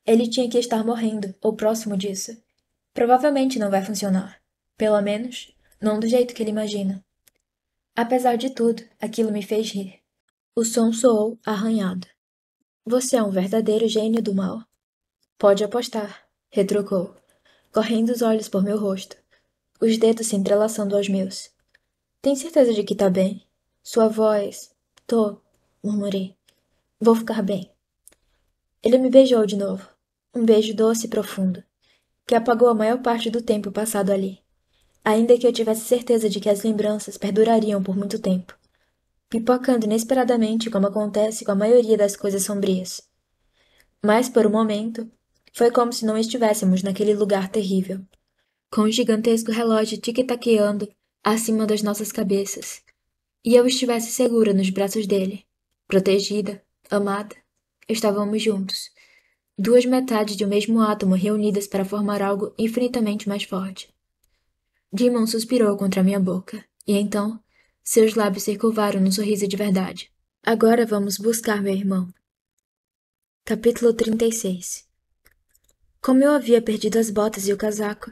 ele tinha que estar morrendo, ou próximo disso. Provavelmente não vai funcionar. Pelo menos, não do jeito que ele imagina. Apesar de tudo, aquilo me fez rir. O som soou arranhado. Você é um verdadeiro gênio do mal. Pode apostar, retrucou, correndo os olhos por meu rosto os dedos se entrelaçando aos meus. Tem certeza de que tá bem? Sua voz. Tô, murmurei. Vou ficar bem. Ele me beijou de novo. Um beijo doce e profundo, que apagou a maior parte do tempo passado ali. Ainda que eu tivesse certeza de que as lembranças perdurariam por muito tempo, pipocando inesperadamente como acontece com a maioria das coisas sombrias. Mas por um momento, foi como se não estivéssemos naquele lugar terrível com o um gigantesco relógio tic-taqueando acima das nossas cabeças, e eu estivesse segura nos braços dele, protegida, amada, estávamos juntos, duas metades de um mesmo átomo reunidas para formar algo infinitamente mais forte. Dimon suspirou contra minha boca, e então seus lábios se curvaram num sorriso de verdade. Agora vamos buscar meu irmão. Capítulo 36 Como eu havia perdido as botas e o casaco,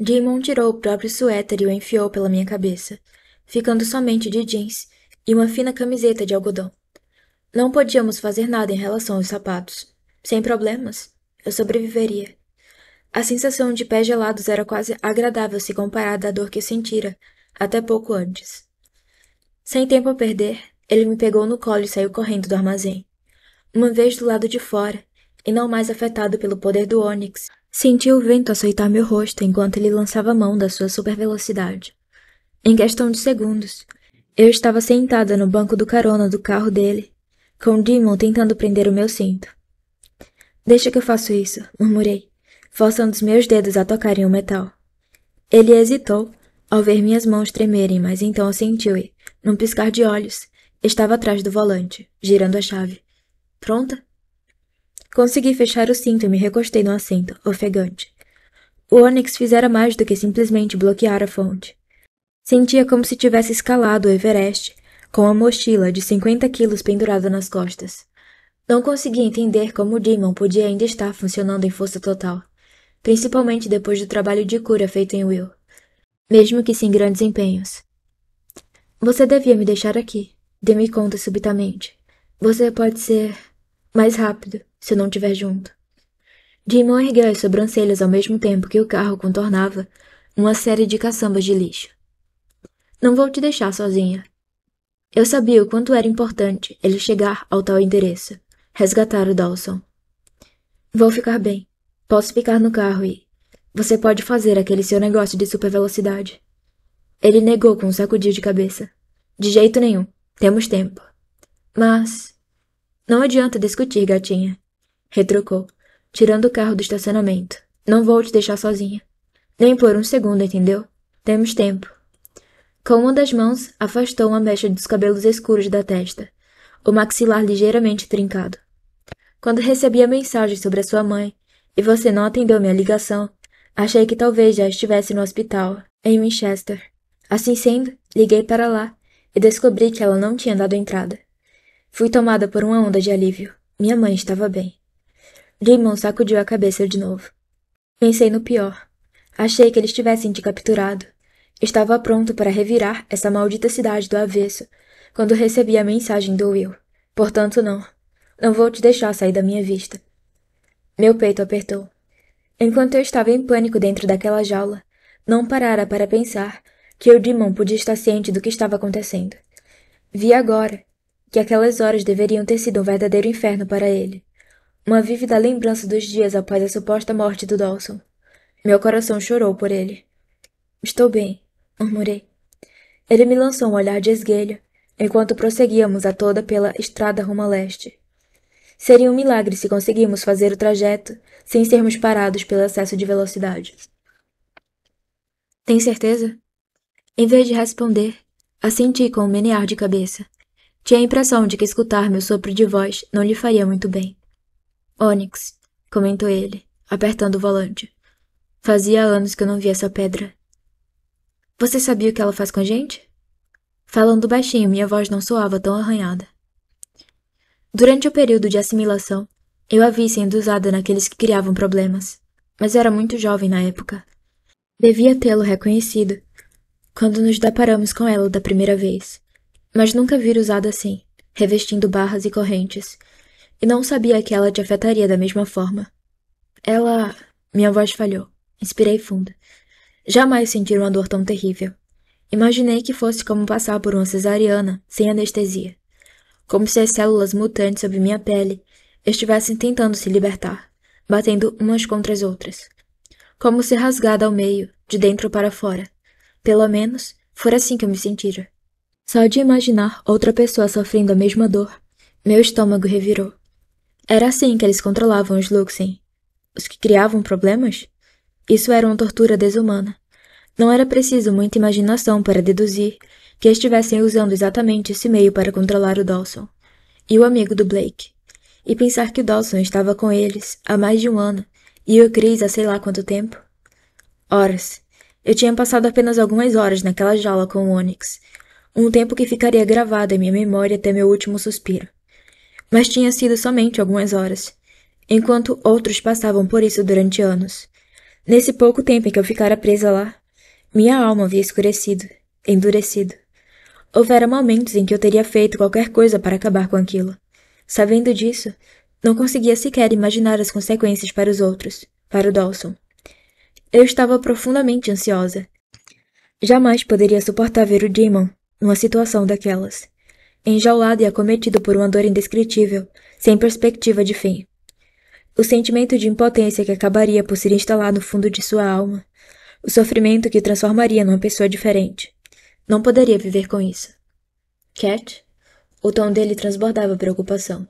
Damon tirou o próprio suéter e o enfiou pela minha cabeça, ficando somente de jeans e uma fina camiseta de algodão. Não podíamos fazer nada em relação aos sapatos. Sem problemas, eu sobreviveria. A sensação de pés gelados era quase agradável se comparada à dor que sentira até pouco antes. Sem tempo a perder, ele me pegou no colo e saiu correndo do armazém. Uma vez do lado de fora, e não mais afetado pelo poder do ônix, Senti o vento açoitar meu rosto enquanto ele lançava a mão da sua supervelocidade. Em questão de segundos, eu estava sentada no banco do carona do carro dele, com Demon tentando prender o meu cinto. Deixa que eu faço isso, murmurei, forçando os meus dedos a tocarem o metal. Ele hesitou ao ver minhas mãos tremerem, mas então assentiu e, num piscar de olhos, estava atrás do volante, girando a chave. Pronta? Consegui fechar o cinto e me recostei no assento, ofegante. O Onyx fizera mais do que simplesmente bloquear a fonte. Sentia como se tivesse escalado o Everest, com a mochila de 50 quilos pendurada nas costas. Não conseguia entender como o Demon podia ainda estar funcionando em força total, principalmente depois do trabalho de cura feito em Will, mesmo que sem grandes empenhos. Você devia me deixar aqui. dê me conta subitamente. Você pode ser mais rápido se não tiver junto. Dimon ergueu as sobrancelhas ao mesmo tempo que o carro contornava uma série de caçambas de lixo. Não vou te deixar sozinha. Eu sabia o quanto era importante ele chegar ao tal endereço, resgatar o Dawson. Vou ficar bem. Posso ficar no carro e. Você pode fazer aquele seu negócio de supervelocidade. Ele negou com um sacudir de cabeça. De jeito nenhum. Temos tempo. Mas. Não adianta discutir, gatinha retrucou, tirando o carro do estacionamento. Não vou te deixar sozinha. Nem por um segundo, entendeu? Temos tempo. Com uma das mãos, afastou uma mecha dos cabelos escuros da testa, o maxilar ligeiramente trincado. Quando recebi a mensagem sobre a sua mãe e você não atendeu minha ligação, achei que talvez já estivesse no hospital, em Winchester. Assim sendo, liguei para lá e descobri que ela não tinha dado entrada. Fui tomada por uma onda de alívio. Minha mãe estava bem. Damon sacudiu a cabeça de novo. Pensei no pior. Achei que eles tivessem te capturado. Estava pronto para revirar essa maldita cidade do avesso quando recebi a mensagem do Will. Portanto, não. Não vou te deixar sair da minha vista. Meu peito apertou. Enquanto eu estava em pânico dentro daquela jaula, não parara para pensar que o Dimon podia estar ciente do que estava acontecendo. Vi agora que aquelas horas deveriam ter sido um verdadeiro inferno para ele. Uma vívida lembrança dos dias após a suposta morte do Dawson. Meu coração chorou por ele. Estou bem, murmurei. Ele me lançou um olhar de esguelho, enquanto prosseguíamos a toda pela estrada rumo a leste. Seria um milagre se conseguirmos fazer o trajeto sem sermos parados pelo excesso de velocidade. Tem certeza? Em vez de responder, assenti com um menear de cabeça. Tinha a impressão de que escutar meu sopro de voz não lhe faria muito bem. Onyx, comentou ele, apertando o volante. Fazia anos que eu não via essa pedra. Você sabia o que ela faz com a gente? Falando baixinho, minha voz não soava tão arranhada. Durante o período de assimilação, eu a vi sendo usada naqueles que criavam problemas, mas era muito jovem na época. Devia tê-lo reconhecido quando nos deparamos com ela da primeira vez, mas nunca vi usada assim, revestindo barras e correntes, e não sabia que ela te afetaria da mesma forma. Ela. Minha voz falhou. Inspirei fundo. Jamais senti uma dor tão terrível. Imaginei que fosse como passar por uma cesariana, sem anestesia. Como se as células mutantes sob minha pele estivessem tentando se libertar, batendo umas contra as outras. Como ser rasgada ao meio, de dentro para fora. Pelo menos, fora assim que eu me sentira. Só de imaginar outra pessoa sofrendo a mesma dor, meu estômago revirou. Era assim que eles controlavam os Luxem. Os que criavam problemas? Isso era uma tortura desumana. Não era preciso muita imaginação para deduzir que estivessem usando exatamente esse meio para controlar o Dawson e o amigo do Blake. E pensar que o Dawson estava com eles há mais de um ano e o Chris há sei lá quanto tempo. Horas. Eu tinha passado apenas algumas horas naquela jaula com o Onyx, um tempo que ficaria gravado em minha memória até meu último suspiro mas tinha sido somente algumas horas, enquanto outros passavam por isso durante anos. Nesse pouco tempo em que eu ficara presa lá, minha alma havia escurecido, endurecido. Houvera momentos em que eu teria feito qualquer coisa para acabar com aquilo. Sabendo disso, não conseguia sequer imaginar as consequências para os outros, para o Dawson. Eu estava profundamente ansiosa. Jamais poderia suportar ver o Demon numa situação daquelas enjaulado e acometido por uma dor indescritível, sem perspectiva de fim. O sentimento de impotência que acabaria por se instalar no fundo de sua alma, o sofrimento que o transformaria numa pessoa diferente. Não poderia viver com isso. Cat? O tom dele transbordava preocupação.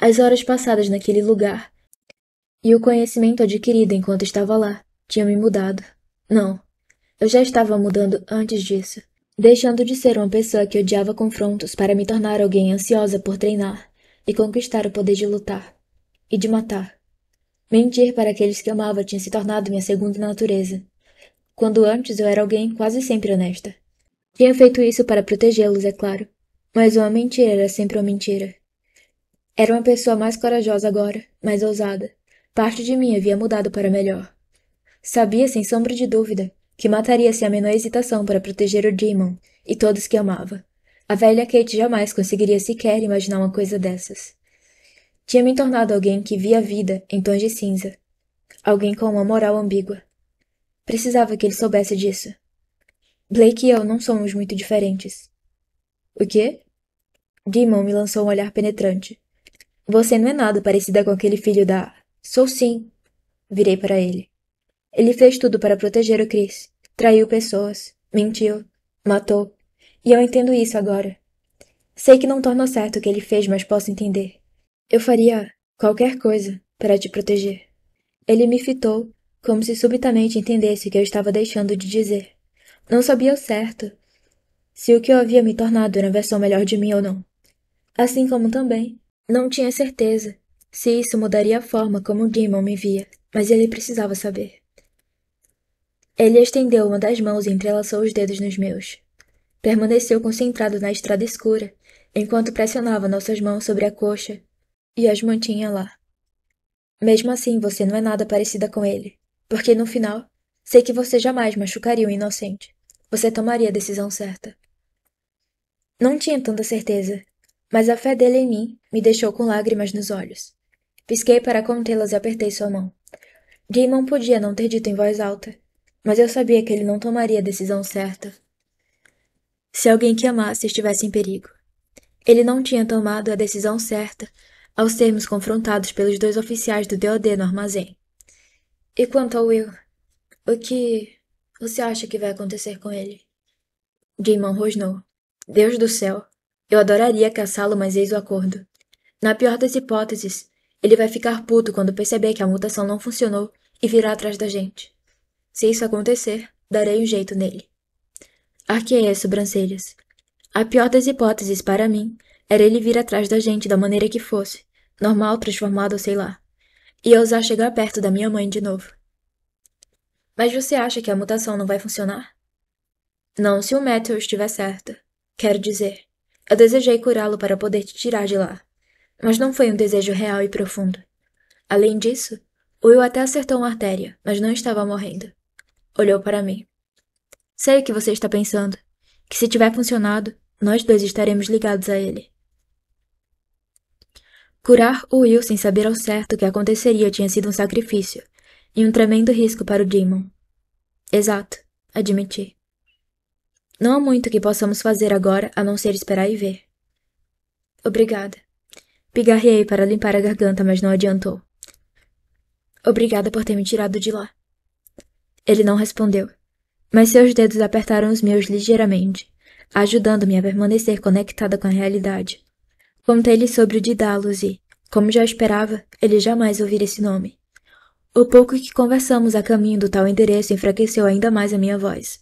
As horas passadas naquele lugar e o conhecimento adquirido enquanto estava lá tinha me mudado. Não, eu já estava mudando antes disso deixando de ser uma pessoa que odiava confrontos para me tornar alguém ansiosa por treinar e conquistar o poder de lutar e de matar. Mentir para aqueles que amava tinha se tornado minha segunda natureza, quando antes eu era alguém quase sempre honesta. Tinha feito isso para protegê-los, é claro, mas uma mentira era sempre uma mentira. Era uma pessoa mais corajosa agora, mais ousada. Parte de mim havia mudado para melhor. Sabia, sem sombra de dúvida, que mataria sem a menor hesitação para proteger o Demon e todos que amava. A velha Kate jamais conseguiria sequer imaginar uma coisa dessas. Tinha me tornado alguém que via a vida em tons de cinza. Alguém com uma moral ambígua. Precisava que ele soubesse disso. Blake e eu não somos muito diferentes. O quê? Demon me lançou um olhar penetrante. Você não é nada parecida com aquele filho da. Sou sim. Virei para ele. Ele fez tudo para proteger o Chris. Traiu pessoas, mentiu, matou. E eu entendo isso agora. Sei que não tornou certo o que ele fez, mas posso entender. Eu faria qualquer coisa para te proteger. Ele me fitou, como se subitamente entendesse o que eu estava deixando de dizer. Não sabia o certo se o que eu havia me tornado era a versão melhor de mim ou não. Assim como também, não tinha certeza se isso mudaria a forma como o Demon me via, mas ele precisava saber. Ele estendeu uma das mãos e entrelaçou os dedos nos meus. Permaneceu concentrado na estrada escura, enquanto pressionava nossas mãos sobre a coxa e as mantinha lá. Mesmo assim, você não é nada parecida com ele, porque no final, sei que você jamais machucaria um inocente. Você tomaria a decisão certa. Não tinha tanta certeza, mas a fé dele em mim me deixou com lágrimas nos olhos. Pisquei para contê-las e apertei sua mão. Gaiman podia não ter dito em voz alta, mas eu sabia que ele não tomaria a decisão certa se alguém que amasse estivesse em perigo. Ele não tinha tomado a decisão certa ao sermos confrontados pelos dois oficiais do DOD no armazém. E quanto ao Will, o que você acha que vai acontecer com ele? Dimon rosnou. Deus do céu, eu adoraria caçá-lo, mas eis o acordo. Na pior das hipóteses, ele vai ficar puto quando perceber que a mutação não funcionou e virá atrás da gente. Se isso acontecer, darei um jeito nele. Arquei as sobrancelhas. A pior das hipóteses para mim era ele vir atrás da gente da maneira que fosse, normal, transformado, sei lá, e ousar chegar perto da minha mãe de novo. Mas você acha que a mutação não vai funcionar? Não, se o método estiver certo. Quero dizer, eu desejei curá-lo para poder te tirar de lá, mas não foi um desejo real e profundo. Além disso, Will até acertou uma artéria, mas não estava morrendo olhou para mim. Sei o que você está pensando. Que se tiver funcionado, nós dois estaremos ligados a ele. Curar o Will sem saber ao certo o que aconteceria tinha sido um sacrifício e um tremendo risco para o Demon. Exato, admiti. Não há muito que possamos fazer agora a não ser esperar e ver. Obrigada. Pigarreei para limpar a garganta, mas não adiantou. Obrigada por ter me tirado de lá. Ele não respondeu, mas seus dedos apertaram os meus ligeiramente, ajudando-me a permanecer conectada com a realidade. Contei-lhe sobre o Didalus e, como já esperava, ele jamais ouvira esse nome. O pouco que conversamos a caminho do tal endereço enfraqueceu ainda mais a minha voz.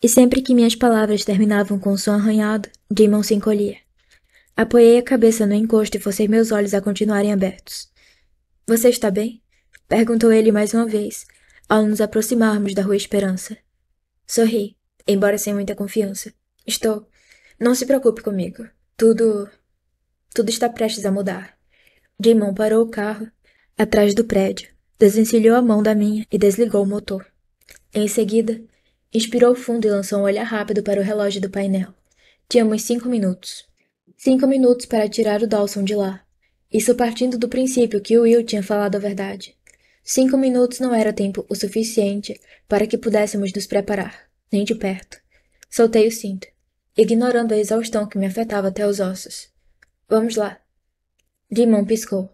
E sempre que minhas palavras terminavam com um som arranhado, Dimon se encolhia. Apoiei a cabeça no encosto e forcei meus olhos a continuarem abertos. Você está bem? Perguntou ele mais uma vez, ao nos aproximarmos da Rua Esperança. Sorri, embora sem muita confiança. Estou. Não se preocupe comigo. Tudo. Tudo está prestes a mudar. Jimon parou o carro atrás do prédio, desencilhou a mão da minha e desligou o motor. Em seguida, inspirou fundo e lançou um olhar rápido para o relógio do painel. Tínhamos cinco minutos. Cinco minutos para tirar o Dawson de lá. Isso partindo do princípio que o Will tinha falado a verdade. Cinco minutos não era tempo o suficiente para que pudéssemos nos preparar, nem de perto. Soltei o cinto, ignorando a exaustão que me afetava até os ossos. Vamos lá. Dimon piscou.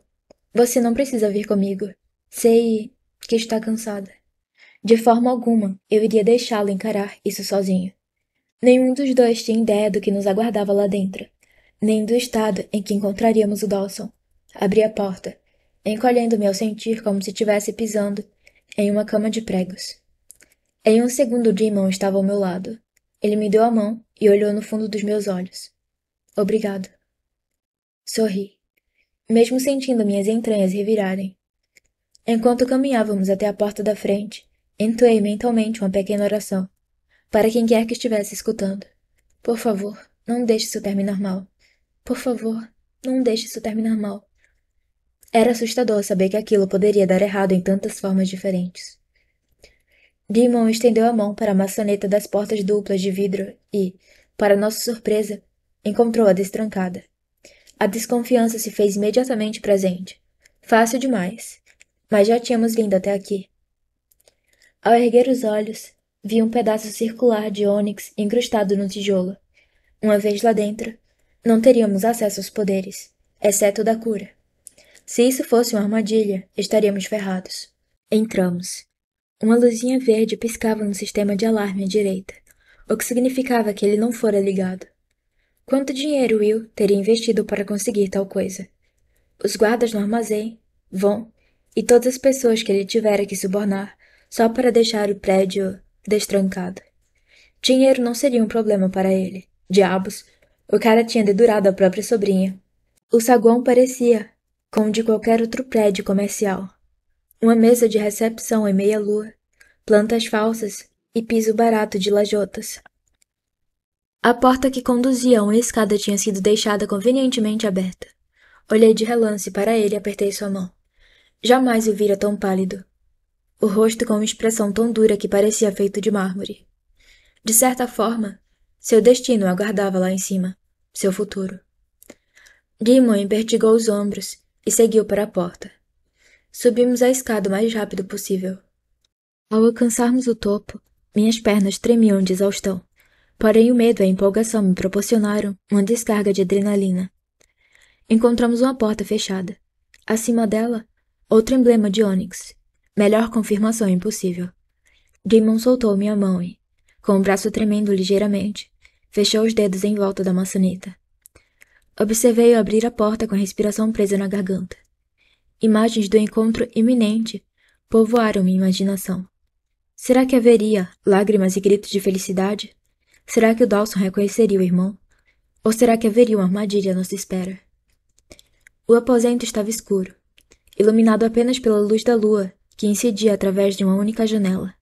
Você não precisa vir comigo. Sei que está cansada. De forma alguma, eu iria deixá-lo encarar isso sozinho. Nenhum dos dois tinha ideia do que nos aguardava lá dentro, nem do estado em que encontraríamos o Dawson. Abri a porta, encolhendo-me ao sentir como se estivesse pisando em uma cama de pregos. Em um segundo, Dimon estava ao meu lado. Ele me deu a mão e olhou no fundo dos meus olhos. Obrigado. Sorri, mesmo sentindo minhas entranhas revirarem. Enquanto caminhávamos até a porta da frente, entoei mentalmente uma pequena oração. Para quem quer que estivesse escutando. Por favor, não deixe isso terminar mal. Por favor, não deixe isso terminar mal. Era assustador saber que aquilo poderia dar errado em tantas formas diferentes. Dimon estendeu a mão para a maçaneta das portas duplas de vidro e, para nossa surpresa, encontrou-a destrancada. A desconfiança se fez imediatamente presente. Fácil demais, mas já tínhamos vindo até aqui. Ao erguer os olhos, vi um pedaço circular de ônix incrustado no tijolo. Uma vez lá dentro, não teríamos acesso aos poderes, exceto da cura. Se isso fosse uma armadilha, estaríamos ferrados. Entramos. Uma luzinha verde piscava no sistema de alarme à direita, o que significava que ele não fora ligado. Quanto dinheiro Will teria investido para conseguir tal coisa? Os guardas no armazém, vão, e todas as pessoas que ele tivera que subornar só para deixar o prédio destrancado. Dinheiro não seria um problema para ele. Diabos, o cara tinha dedurado a própria sobrinha. O saguão parecia com de qualquer outro prédio comercial. Uma mesa de recepção em meia-lua, plantas falsas e piso barato de lajotas. A porta que conduzia a uma escada tinha sido deixada convenientemente aberta. Olhei de relance para ele e apertei sua mão. Jamais o vira tão pálido. O rosto com uma expressão tão dura que parecia feito de mármore. De certa forma, seu destino aguardava lá em cima, seu futuro. Dimon empertigou os ombros e seguiu para a porta. Subimos a escada o mais rápido possível. Ao alcançarmos o topo, minhas pernas tremiam de exaustão, porém o medo e a empolgação me proporcionaram uma descarga de adrenalina. Encontramos uma porta fechada. Acima dela, outro emblema de Onyx. Melhor confirmação impossível. Damon soltou minha mão e, com o braço tremendo ligeiramente, fechou os dedos em volta da maçaneta. Observei-o abrir a porta com a respiração presa na garganta. Imagens do encontro iminente povoaram minha imaginação. Será que haveria lágrimas e gritos de felicidade? Será que o Dawson reconheceria o irmão? Ou será que haveria uma armadilha à nossa espera? O aposento estava escuro, iluminado apenas pela luz da lua que incidia através de uma única janela.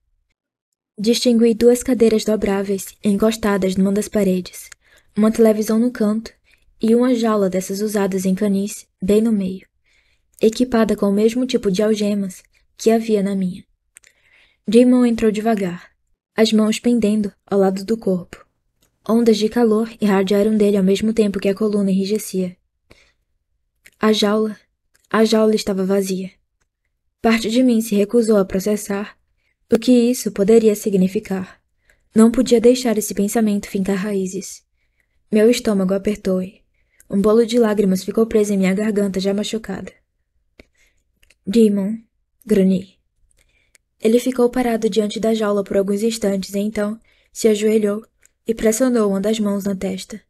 Distingui duas cadeiras dobráveis encostadas numa das paredes, uma televisão no canto e uma jaula dessas usadas em canis, bem no meio, equipada com o mesmo tipo de algemas que havia na minha. Damon entrou devagar, as mãos pendendo ao lado do corpo. Ondas de calor irradiaram dele ao mesmo tempo que a coluna enrijecia. A jaula, a jaula estava vazia. Parte de mim se recusou a processar o que isso poderia significar. Não podia deixar esse pensamento fincar raízes. Meu estômago apertou-e. Um bolo de lágrimas ficou preso em minha garganta já machucada. Demon, grunhi. Ele ficou parado diante da jaula por alguns instantes e então se ajoelhou e pressionou uma das mãos na testa.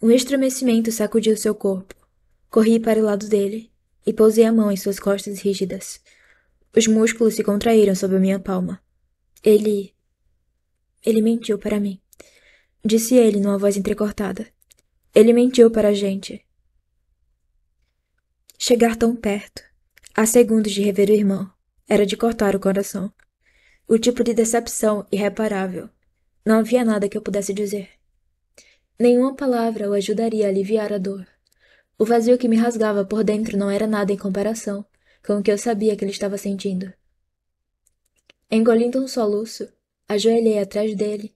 Um estremecimento sacudiu seu corpo. Corri para o lado dele e pousei a mão em suas costas rígidas. Os músculos se contraíram sob a minha palma. Ele. Ele mentiu para mim. Disse ele numa voz entrecortada. Ele mentiu para a gente. Chegar tão perto, a segundos de rever o irmão, era de cortar o coração. O tipo de decepção irreparável. Não havia nada que eu pudesse dizer. Nenhuma palavra o ajudaria a aliviar a dor. O vazio que me rasgava por dentro não era nada em comparação com o que eu sabia que ele estava sentindo. Engolindo um soluço, ajoelhei atrás dele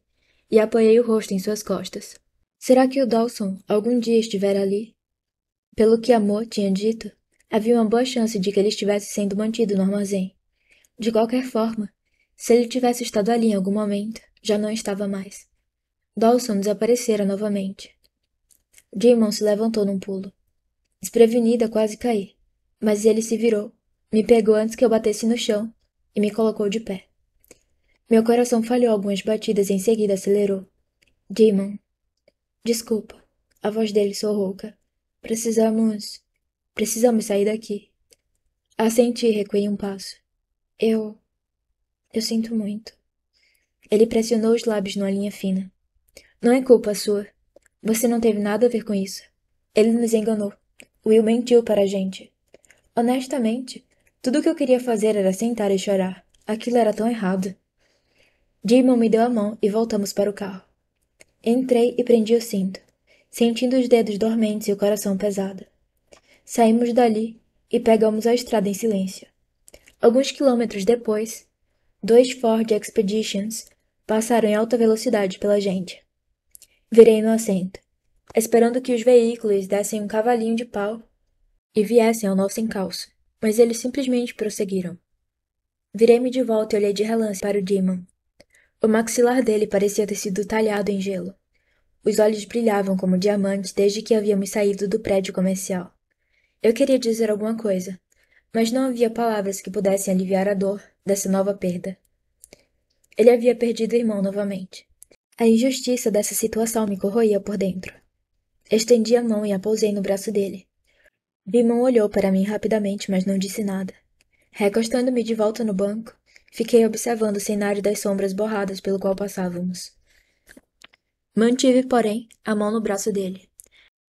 e apoiei o rosto em suas costas. Será que o Dawson algum dia estivera ali? Pelo que Amor tinha dito, havia uma boa chance de que ele estivesse sendo mantido no armazém. De qualquer forma, se ele tivesse estado ali em algum momento, já não estava mais. Dawson desaparecera novamente. Damon se levantou num pulo. Desprevenida, quase caí. Mas ele se virou, me pegou antes que eu batesse no chão e me colocou de pé. Meu coração falhou algumas batidas e em seguida acelerou. Damon, Desculpa. A voz dele sorrouca. Precisamos. Precisamos sair daqui. Assenti e recuei um passo. Eu. Eu sinto muito. Ele pressionou os lábios numa linha fina. Não é culpa sua. Você não teve nada a ver com isso. Ele nos enganou. Will mentiu para a gente. Honestamente, tudo o que eu queria fazer era sentar e chorar. Aquilo era tão errado. Damon me deu a mão e voltamos para o carro. Entrei e prendi o cinto, sentindo os dedos dormentes e o coração pesado. Saímos dali e pegamos a estrada em silêncio. Alguns quilômetros depois, dois Ford Expeditions passaram em alta velocidade pela gente. Virei no assento, esperando que os veículos dessem um cavalinho de pau e viessem ao nosso encalço, mas eles simplesmente prosseguiram. Virei-me de volta e olhei de relance para o Demon, o maxilar dele parecia ter sido talhado em gelo. Os olhos brilhavam como diamantes desde que havíamos saído do prédio comercial. Eu queria dizer alguma coisa, mas não havia palavras que pudessem aliviar a dor dessa nova perda. Ele havia perdido o irmão novamente. A injustiça dessa situação me corroía por dentro. Estendi a mão e a pousei no braço dele. Bimon olhou para mim rapidamente, mas não disse nada. Recostando-me de volta no banco, Fiquei observando o cenário das sombras borradas pelo qual passávamos. Mantive, porém, a mão no braço dele,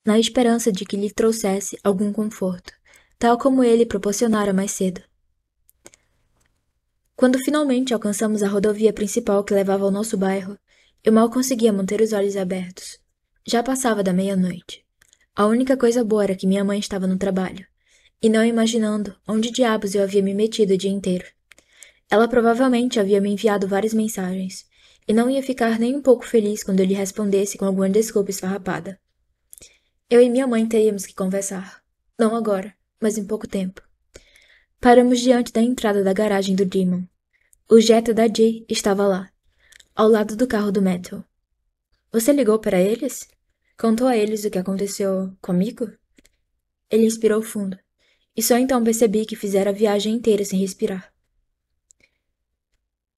na esperança de que lhe trouxesse algum conforto, tal como ele proporcionara mais cedo. Quando finalmente alcançamos a rodovia principal que levava ao nosso bairro, eu mal conseguia manter os olhos abertos. Já passava da meia-noite. A única coisa boa era que minha mãe estava no trabalho, e não imaginando onde diabos eu havia me metido o dia inteiro. Ela provavelmente havia me enviado várias mensagens, e não ia ficar nem um pouco feliz quando eu lhe respondesse com alguma desculpa esfarrapada. Eu e minha mãe teríamos que conversar. Não agora, mas em pouco tempo. Paramos diante da entrada da garagem do Demon. O Jetta da Jay estava lá, ao lado do carro do Metal. Você ligou para eles? Contou a eles o que aconteceu comigo? Ele inspirou fundo, e só então percebi que fizera a viagem inteira sem respirar.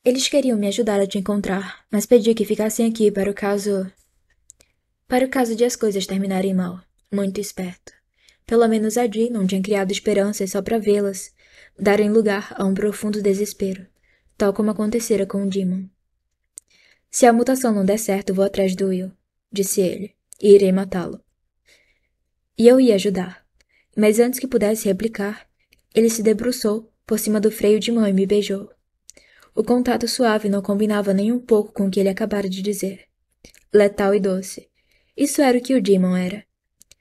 Eles queriam me ajudar a te encontrar, mas pedi que ficassem aqui para o caso. Para o caso de as coisas terminarem mal. Muito esperto. Pelo menos a Dee não tinha criado esperanças só para vê-las darem lugar a um profundo desespero, tal como acontecera com o Demon. Se a mutação não der certo, vou atrás do Will, disse ele, e irei matá-lo. E eu ia ajudar. Mas antes que pudesse replicar, ele se debruçou por cima do freio de mão e me beijou. O contato suave não combinava nem um pouco com o que ele acabara de dizer. Letal e doce. Isso era o que o Demon era.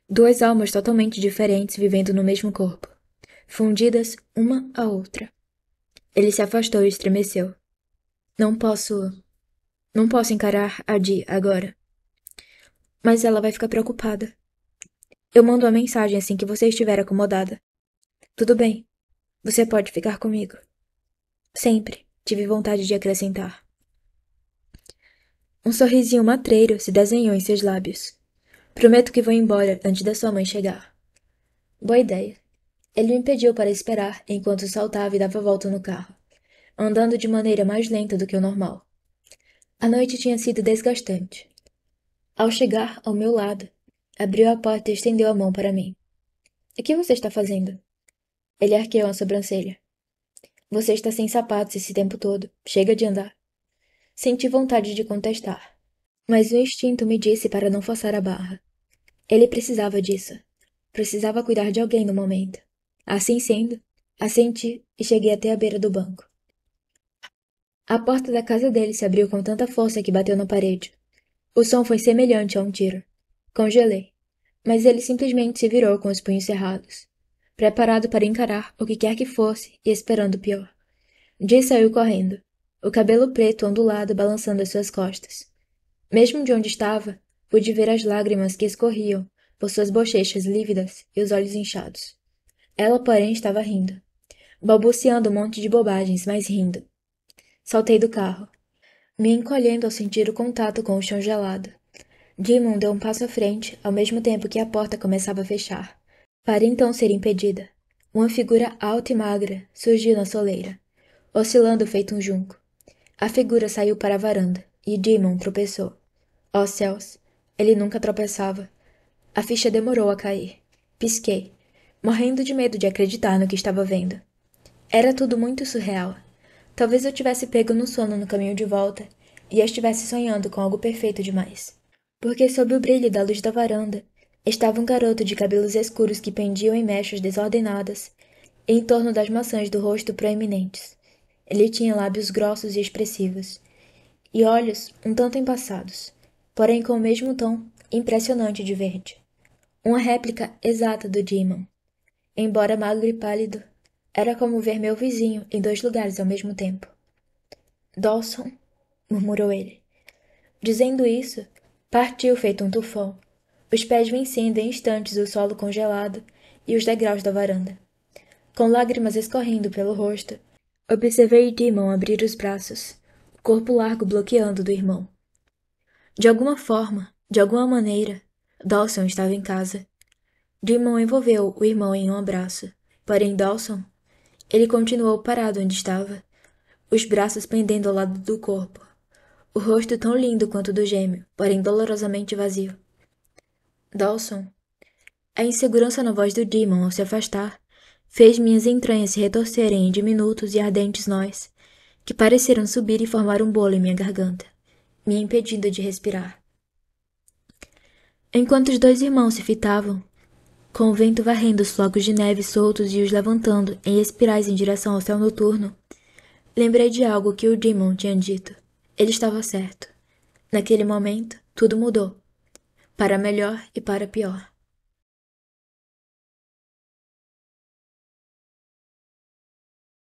Duas almas totalmente diferentes vivendo no mesmo corpo, fundidas uma à outra. Ele se afastou e estremeceu. Não posso. Não posso encarar a Di agora. Mas ela vai ficar preocupada. Eu mando uma mensagem assim que você estiver acomodada. Tudo bem. Você pode ficar comigo. Sempre. Tive vontade de acrescentar. Um sorrisinho matreiro se desenhou em seus lábios. Prometo que vou embora antes da sua mãe chegar. Boa ideia. Ele me pediu para esperar enquanto saltava e dava volta no carro, andando de maneira mais lenta do que o normal. A noite tinha sido desgastante. Ao chegar ao meu lado, abriu a porta e estendeu a mão para mim. O que você está fazendo? Ele arqueou a sobrancelha. Você está sem sapatos esse tempo todo. Chega de andar. Senti vontade de contestar, mas o instinto me disse para não forçar a barra. Ele precisava disso. Precisava cuidar de alguém no momento. Assim sendo, assenti e cheguei até a beira do banco. A porta da casa dele se abriu com tanta força que bateu na parede. O som foi semelhante a um tiro. Congelei, mas ele simplesmente se virou com os punhos cerrados preparado para encarar o que quer que fosse e esperando o pior. Jay saiu correndo, o cabelo preto ondulado balançando as suas costas. Mesmo de onde estava, pude ver as lágrimas que escorriam por suas bochechas lívidas e os olhos inchados. Ela, porém, estava rindo, balbuciando um monte de bobagens, mas rindo. Saltei do carro, me encolhendo ao sentir o contato com o chão gelado. Dimon deu um passo à frente, ao mesmo tempo que a porta começava a fechar para então ser impedida. Uma figura alta e magra surgiu na soleira, oscilando feito um junco. A figura saiu para a varanda e Damon tropeçou. Oh céus, ele nunca tropeçava. A ficha demorou a cair. Pisquei, morrendo de medo de acreditar no que estava vendo. Era tudo muito surreal. Talvez eu tivesse pego no sono no caminho de volta e estivesse sonhando com algo perfeito demais. Porque sob o brilho da luz da varanda, Estava um garoto de cabelos escuros que pendiam em mechas desordenadas, em torno das maçãs do rosto proeminentes. Ele tinha lábios grossos e expressivos, e olhos um tanto embaçados, porém com o mesmo tom impressionante de verde. Uma réplica exata do Dimon. Embora magro e pálido, era como ver meu vizinho em dois lugares ao mesmo tempo. Dawson, murmurou ele. Dizendo isso, partiu feito um tufão os pés vencendo em instantes o solo congelado e os degraus da varanda. Com lágrimas escorrendo pelo rosto, observei Dimon abrir os braços, o corpo largo bloqueando do irmão. De alguma forma, de alguma maneira, Dawson estava em casa. Dimon envolveu o irmão em um abraço, porém Dawson, ele continuou parado onde estava, os braços pendendo ao lado do corpo, o rosto tão lindo quanto do gêmeo, porém dolorosamente vazio. Dawson. A insegurança na voz do Demon ao se afastar fez minhas entranhas se retorcerem em diminutos e ardentes nós, que pareceram subir e formar um bolo em minha garganta, me impedindo de respirar. Enquanto os dois irmãos se fitavam, com o vento varrendo os flocos de neve soltos e os levantando em espirais em direção ao céu noturno, lembrei de algo que o Demon tinha dito. Ele estava certo. Naquele momento, tudo mudou para melhor e para pior.